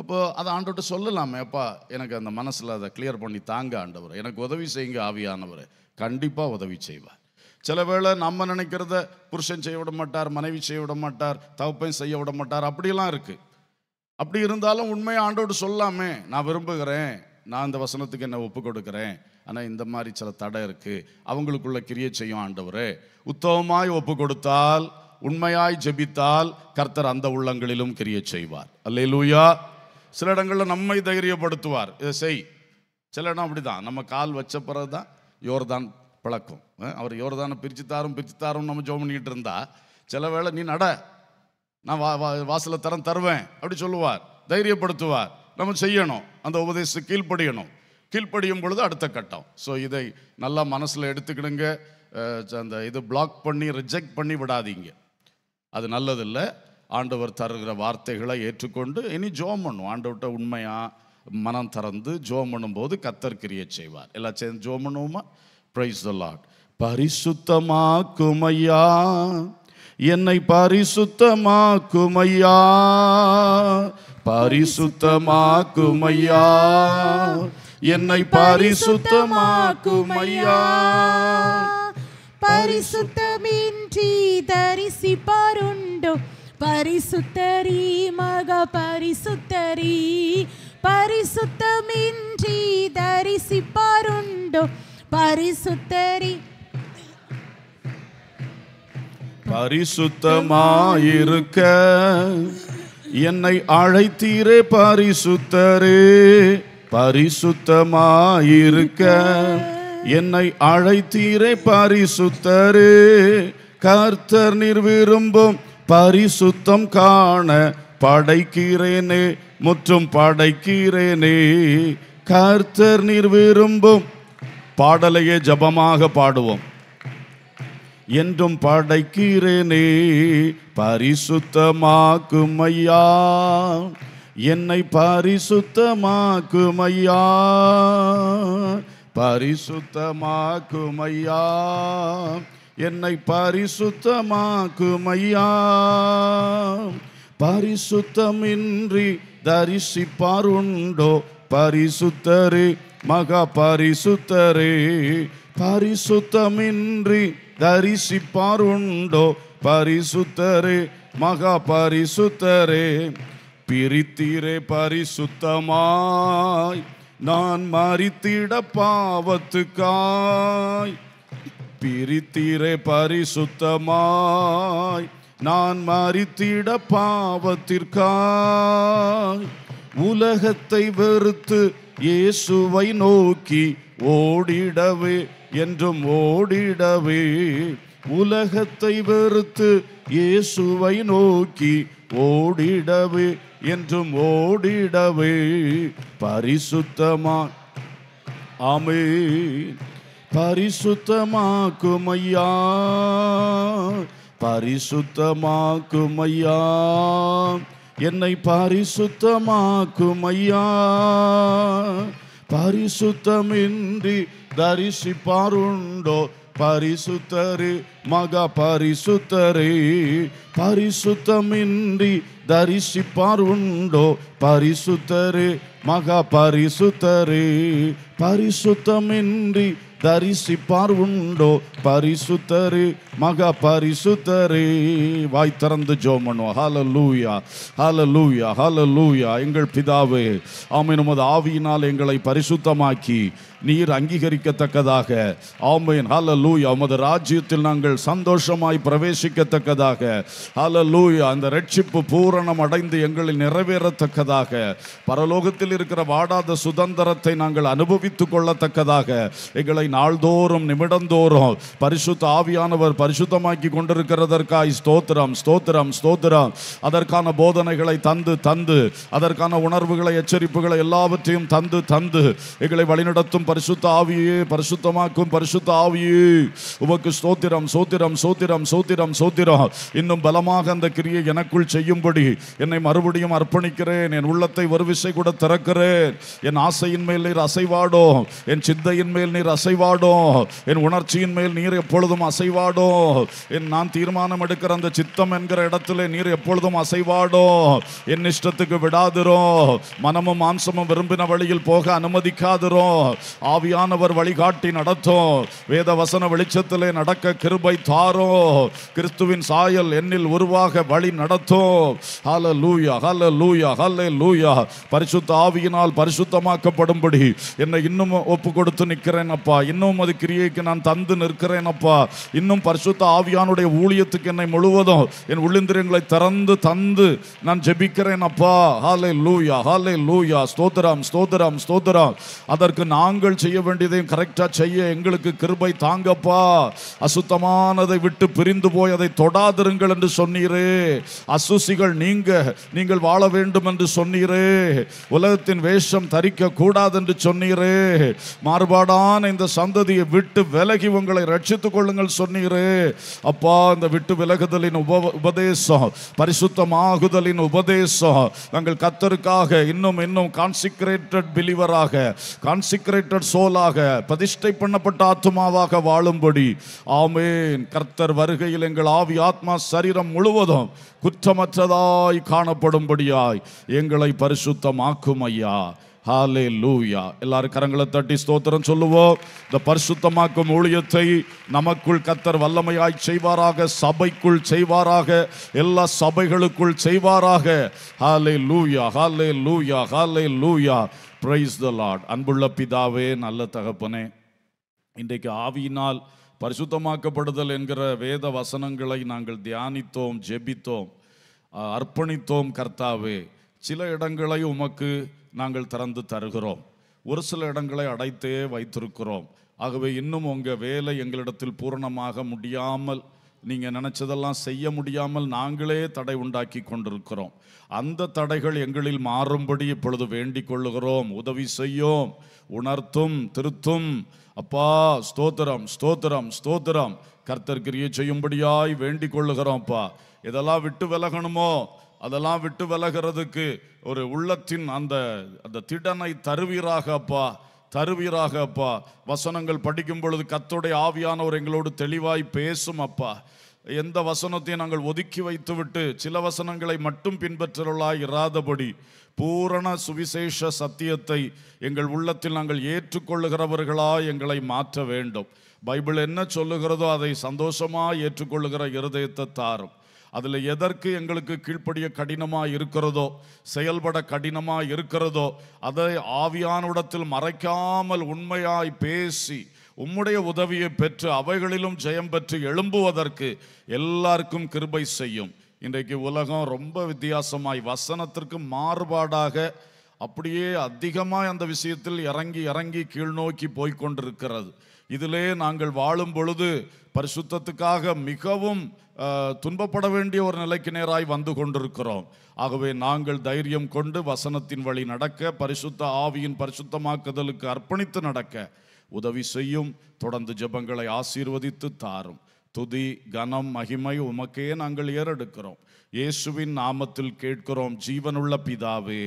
Speaker 1: அப்போது அதை ஆண்டோட்ட சொல்லலாமே அப்பா எனக்கு அந்த மனசில் அதை கிளியர் பண்ணி தாங்க ஆண்டவர் எனக்கு உதவி செய்யுங்க ஆவியானவர் கண்டிப்பாக உதவி செய்வார் சில வேளை நம்ம நினைக்கிறத புருஷன் செய்ய விட மாட்டார் மனைவி செய்ய விட மாட்டார் தவப்பையும் செய்ய விட மாட்டார் அப்படிலாம் இருக்குது அப்படி இருந்தாலும் உண்மையை ஆண்டோடு சொல்லாமே நான் விரும்புகிறேன் நான் இந்த வசனத்துக்கு என்ன ஒப்பு கொடுக்குறேன் ஆனால் இந்த மாதிரி சில தடை இருக்குது அவங்களுக்குள்ள கிரியை செய்யும் ஆண்டவர் உத்தவமாய் ஒப்பு கொடுத்தால் உண்மையாய் ஜெபித்தால் கர்த்தர் அந்த உள்ளங்களிலும் கிரியை செய்வார் அல்லே லூயா சில இடங்களில் நம்மை தைரியப்படுத்துவார் இதை செய் சில இடம் அப்படி தான் நம்ம கால் வச்ச பிறகு தான் யோர்தான் பழக்கம் அவர் யோர்தானை பிரித்து தாரும் பிரித்து தாரும் நம்ம ஜோ பண்ணிக்கிட்டு இருந்தா சில வேளை நீ நட நான் வா வாசலை தரம் தருவேன் அப்படி சொல்லுவார் தைரியப்படுத்துவார் நம்ம செய்யணும் அந்த உபதேசத்தை கீழ்ப்படியணும் கீழ்ப்படியும் பொழுது அடுத்த கட்டம் ஸோ இதை நல்லா மனசில் எடுத்துக்கிடுங்க அந்த இது பிளாக் பண்ணி ரிஜெக்ட் பண்ணி விடாதீங்க அது நல்லதில்லை ஆண்டவர் தருகிற வார்த்தைகளை ஏற்றுக்கொண்டு இனி ஜோம் பண்ணும் ஆண்டவர்கிட்ட உண்மையாக மனம் திறந்து ஜோம் பண்ணும்போது கத்தர் கிரியை செய்வார் எல்லாம் சேர்ந்து ஜோம் பண்ணுவோமா ப்ரைஸ் த லாட் குமையா என்னை குமையா பரிசுத்தமாக்குமையா என்னை பரிசுத்தமாக்குமையா பரிசுத்தமின்றி தரிசிப்பாருண்டோ பரிசுத்தரி மக பரிசுத்தரி பரிசுத்தமின்றி தரிசிப்பாருண்டோ பரிசுத்தரி பரிசுத்தமாயிருக்க என்னை அழைத்தீரே பரிசுத்தரே பரிசுத்தமாயிருக்க என்னை அழைத்தீரே பரிசுத்தரே கர்த்தர் நீர் விரும்பும் பரிசுத்தம் காண படைக்கிறேனே முற்றும் படைக்கிறேனே கர்த்தர் நீர் விரும்பும் பாடலையே ஜபமாக பாடுவோம் என்றும் படைக்கிறேனே பரிசுத்தமாக்கும் ஐயா என்னை பரிசுத்தமாக்கும் ஐயா பரிசுத்தமாக்கும் ஐயா என்னை பரிசுத்தமாக்கும் ஐயா பரிசுத்தமின்றி தரிசிப்பாருண்டோ பரிசுத்தரே மகா பரிசுத்தரே பரிசுத்தமின்றி தரிசிப்பாருண்டோ பரிசுத்தரே மகா பரிசுத்தரே பிரித்தீரே பரிசுத்தமாய் நான் மறித்திட பாவத்துக்காய் பிரித்தீரே பரிசுத்தமாய் நான் மறித்திட பாவத்திற்காய் உலகத்தை வெறுத்து இயேசுவை நோக்கி ஓடிடவே என்றும் ஓடிடவே உலகத்தை வெறுத்து இயேசுவை நோக்கி ஓடிடவே என்றும் ஓடிடவே பரிசுத்தமான் ஆமே பரிசுத்தமாக்கும் ஐயா பரிசுத்தமாக்கும் ஐயா என்னை பரிசுத்தமாக்கும் ஐயா பரிசுத்தமின்றி ಧರಿಸಿಪಾರುಂಡೋ ಪರಿಸುತರೆ ಮಗ ಪರಿಸುತರೆ ಪರಿಸುತ ಮಿಂಡಿ ಧರಿಸಿಪಾರುಂಡೋ ಪರಿಸುತರೆ ಮಗ ಪರಿಸುತರೆ பரிசுத்தமின்றி தரிசிப்பார் உண்டோ பரிசுத்தரே மகா பரிசுத்தரே வாய் திறந்து ஜோமனோ ஹல லூயா ஹல லூயா ஹல லூயா எங்கள் பிதாவே ஆமை நமது ஆவியினால் எங்களை பரிசுத்தமாக்கி நீர் அங்கீகரிக்கத்தக்கதாக ஆமையின் ஹல லூயா உமது ராஜ்யத்தில் நாங்கள் சந்தோஷமாய் பிரவேசிக்கத்தக்கதாக ஹல லூயா அந்த ரட்சிப்பு பூரணம் அடைந்து எங்களை நிறைவேறத்தக்கதாக பரலோகத்தில் இருக்கிற வாடாத சுதந்திரத்தை நாங்கள் அனுபவி ஜெபித்து கொள்ளத்தக்கதாக எங்களை நாள்தோறும் நிமிடந்தோறும் பரிசுத்த ஆவியானவர் பரிசுத்தமாக்கி கொண்டிருக்கிறதற்காய் ஸ்தோத்திரம் ஸ்தோத்திரம் ஸ்தோத்திரம் அதற்கான போதனைகளை தந்து தந்து அதற்கான உணர்வுகளை எச்சரிப்புகளை எல்லாவற்றையும் தந்து தந்து எங்களை வழிநடத்தும் பரிசுத்த ஆவியே பரிசுத்தமாக்கும் பரிசுத்த ஆவியே உமக்கு ஸ்தோத்திரம் சோத்திரம் சோத்திரம் சோத்திரம் சோத்திரம் இன்னும் பலமாக அந்த கிரியை எனக்குள் செய்யும்படி என்னை மறுபடியும் அர்ப்பணிக்கிறேன் என் உள்ளத்தை ஒரு விசை கூட திறக்கிறேன் என் ஆசையின் மேல் அசைவாடும் அசைவாடும் என் சிந்தையின் மேல் நீர் அசைவாடும் என் உணர்ச்சியின் மேல் நீர் எப்பொழுதும் அசைவாடும் என் நான் தீர்மானம் எடுக்கிற அந்த சித்தம் என்கிற இடத்துல நீர் எப்பொழுதும் அசைவாடும் என் இஷ்டத்துக்கு விடாதிரும் மனமும் மாம்சமும் விரும்பின வழியில் போக அனுமதிக்காதிரும் ஆவியானவர் வழிகாட்டி நடத்தும் வேத வசன வெளிச்சத்திலே நடக்க கிருபை தாரும் கிறிஸ்துவின் சாயல் என்னில் உருவாக வழி நடத்தும் ஹல லூயா ஹல லூயா ஹல்லே லூயா பரிசுத்த ஆவியினால் பரிசுத்தமாக்கப்படும்படி என்னை இன்னும் ஒப்பு கொடுத்து நிற்கிறேன் அப்பா இன்னும் அது கிரியைக்கு நான் தந்து நிற்கிறேன் அப்பா இன்னும் பரிசுத்த ஆவியானுடைய ஊழியத்துக்கு என்னை முழுவதும் என் உள்ளிந்திரியங்களை திறந்து தந்து நான் ஜெபிக்கிறேன் அப்பா ஹாலே லூயா ஹாலே லூயா ஸ்தோத்திரம் ஸ்தோத்திரம் ஸ்தோத்திரம் அதற்கு நாங்கள் செய்ய வேண்டியதையும் கரெக்டாக செய்ய எங்களுக்கு கிருபை தாங்கப்பா அசுத்தமானதை விட்டு பிரிந்து போய் அதை தொடாதிருங்கள் என்று சொன்னீரே அசுசிகள் நீங்க நீங்கள் வாழ வேண்டும் என்று சொன்னீரே உலகத்தின் வேஷம் தரிக்க கூடாது என்று சொன்னீரே சொன்னீரே மாறுபாடான இந்த சந்ததியை விட்டு விலகி உங்களை ரட்சித்துக் கொள்ளுங்கள் சொன்னீரே அப்பா இந்த விட்டு விலகுதலின் உப உபதேசம் பரிசுத்தமாகுதலின் உபதேசம் நாங்கள் கத்தருக்காக இன்னும் இன்னும் கான்சிக்ரேட்டட் பிலிவராக கான்சிக்ரேட்டட் சோலாக பிரதிஷ்டை பண்ணப்பட்ட ஆத்மாவாக வாழும்படி ஆமேன் கர்த்தர் வருகையில் எங்கள் ஆவி ஆத்மா சரீரம் முழுவதும் குற்றமற்றதாய் காணப்படும்படியாய் எங்களை பரிசுத்தமாக்கும் ஐயா ஹாலே லூயா எல்லாரும் கரங்களை தட்டி ஸ்தோத்திரம் சொல்லுவோம் இந்த பரிசுத்தமாக்கும் ஊழியத்தை நமக்குள் கத்தர் வல்லமையாய் செய்வாராக சபைக்குள் செய்வாராக எல்லா சபைகளுக்குள் செய்வாராக ஹாலே லூயா ஹாலே லூயா ஹாலே லூயா பிரைஸ் த லார்ட் அன்புள்ள பிதாவே நல்ல தகப்பனே இன்றைக்கு ஆவியினால் பரிசுத்தமாக்கப்படுதல் என்கிற வேத வசனங்களை நாங்கள் தியானித்தோம் ஜெபித்தோம் அர்ப்பணித்தோம் கர்த்தாவே சில இடங்களை உமக்கு நாங்கள் திறந்து தருகிறோம் ஒரு சில இடங்களை அடைத்தே வைத்திருக்கிறோம் ஆகவே இன்னும் உங்கள் வேலை எங்களிடத்தில் பூரணமாக முடியாமல் நீங்கள் நினச்சதெல்லாம் செய்ய முடியாமல் நாங்களே தடை உண்டாக்கி கொண்டிருக்கிறோம் அந்த தடைகள் எங்களில் மாறும்படி இப்பொழுது வேண்டிக் கொள்ளுகிறோம் உதவி செய்யும் உணர்த்தும் திருத்தும் அப்பா ஸ்தோத்திரம் ஸ்தோத்திரம் ஸ்தோத்திரம் கர்த்தர் கிரியை செய்யும்படியாய் வேண்டிக் அப்பா இதெல்லாம் விட்டு விலகணுமோ அதெல்லாம் விட்டு விலகிறதுக்கு ஒரு உள்ளத்தின் அந்த அந்த திடனை தருவீராக அப்பா தருவீராக அப்பா வசனங்கள் படிக்கும் பொழுது கத்தோடைய ஆவியானவர் எங்களோடு தெளிவாய் பேசும் அப்பா எந்த வசனத்தையும் நாங்கள் ஒதுக்கி வைத்துவிட்டு சில வசனங்களை மட்டும் பின்பற்றலாய் இராதபடி பூரண சுவிசேஷ சத்தியத்தை எங்கள் உள்ளத்தில் நாங்கள் ஏற்றுக்கொள்ளுகிறவர்களா எங்களை மாற்ற வேண்டும் பைபிள் என்ன சொல்லுகிறதோ அதை சந்தோஷமாக ஏற்றுக்கொள்ளுகிற இருதயத்தை தாரும் அதில் எதற்கு எங்களுக்கு கீழ்ப்படிய கடினமாக இருக்கிறதோ செயல்பட கடினமாக இருக்கிறதோ அதை ஆவியானுடத்தில் மறைக்காமல் உண்மையாய் பேசி உம்முடைய உதவியை பெற்று அவைகளிலும் ஜெயம் பெற்று எழும்புவதற்கு எல்லாருக்கும் கிருபை செய்யும் இன்றைக்கு உலகம் ரொம்ப வித்தியாசமாய் வசனத்திற்கு மாறுபாடாக அப்படியே அதிகமாக அந்த விஷயத்தில் இறங்கி இறங்கி கீழ்நோக்கி போய்கொண்டிருக்கிறது இதிலே நாங்கள் வாழும் பொழுது பரிசுத்தத்துக்காக மிகவும் துன்பப்பட வேண்டிய ஒரு நிலைக்கு நேராய் வந்து கொண்டிருக்கிறோம் ஆகவே நாங்கள் தைரியம் கொண்டு வசனத்தின் வழி நடக்க பரிசுத்த ஆவியின் பரிசுத்தமாக்குதலுக்கு அர்ப்பணித்து நடக்க உதவி செய்யும் தொடர்ந்து ஜெபங்களை ஆசீர்வதித்து தாரும் துதி கனம் மகிமை உமக்கே நாங்கள் ஏறெடுக்கிறோம் இயேசுவின் நாமத்தில் கேட்கிறோம் ஜீவனுள்ள பிதாவே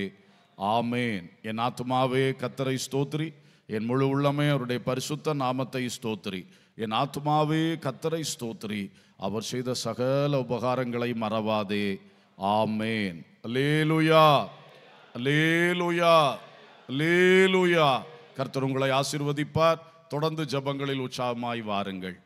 Speaker 1: ஆமேன் என் ஆத்மாவே கத்தரை ஸ்தோத்ரி என் முழு உள்ளமே அவருடைய பரிசுத்த நாமத்தை ஸ்தோத்ரி என் ஆத்மாவே கத்தரை ஸ்தோத்ரி அவர் செய்த சகல உபகாரங்களை மறவாதே ஆமேன் லேலுயா லேலுயா லேலுயா கர்த்தர் உங்களை ஆசிர்வதிப்பார் தொடர்ந்து ஜபங்களில் உற்சாகமாய் வாருங்கள்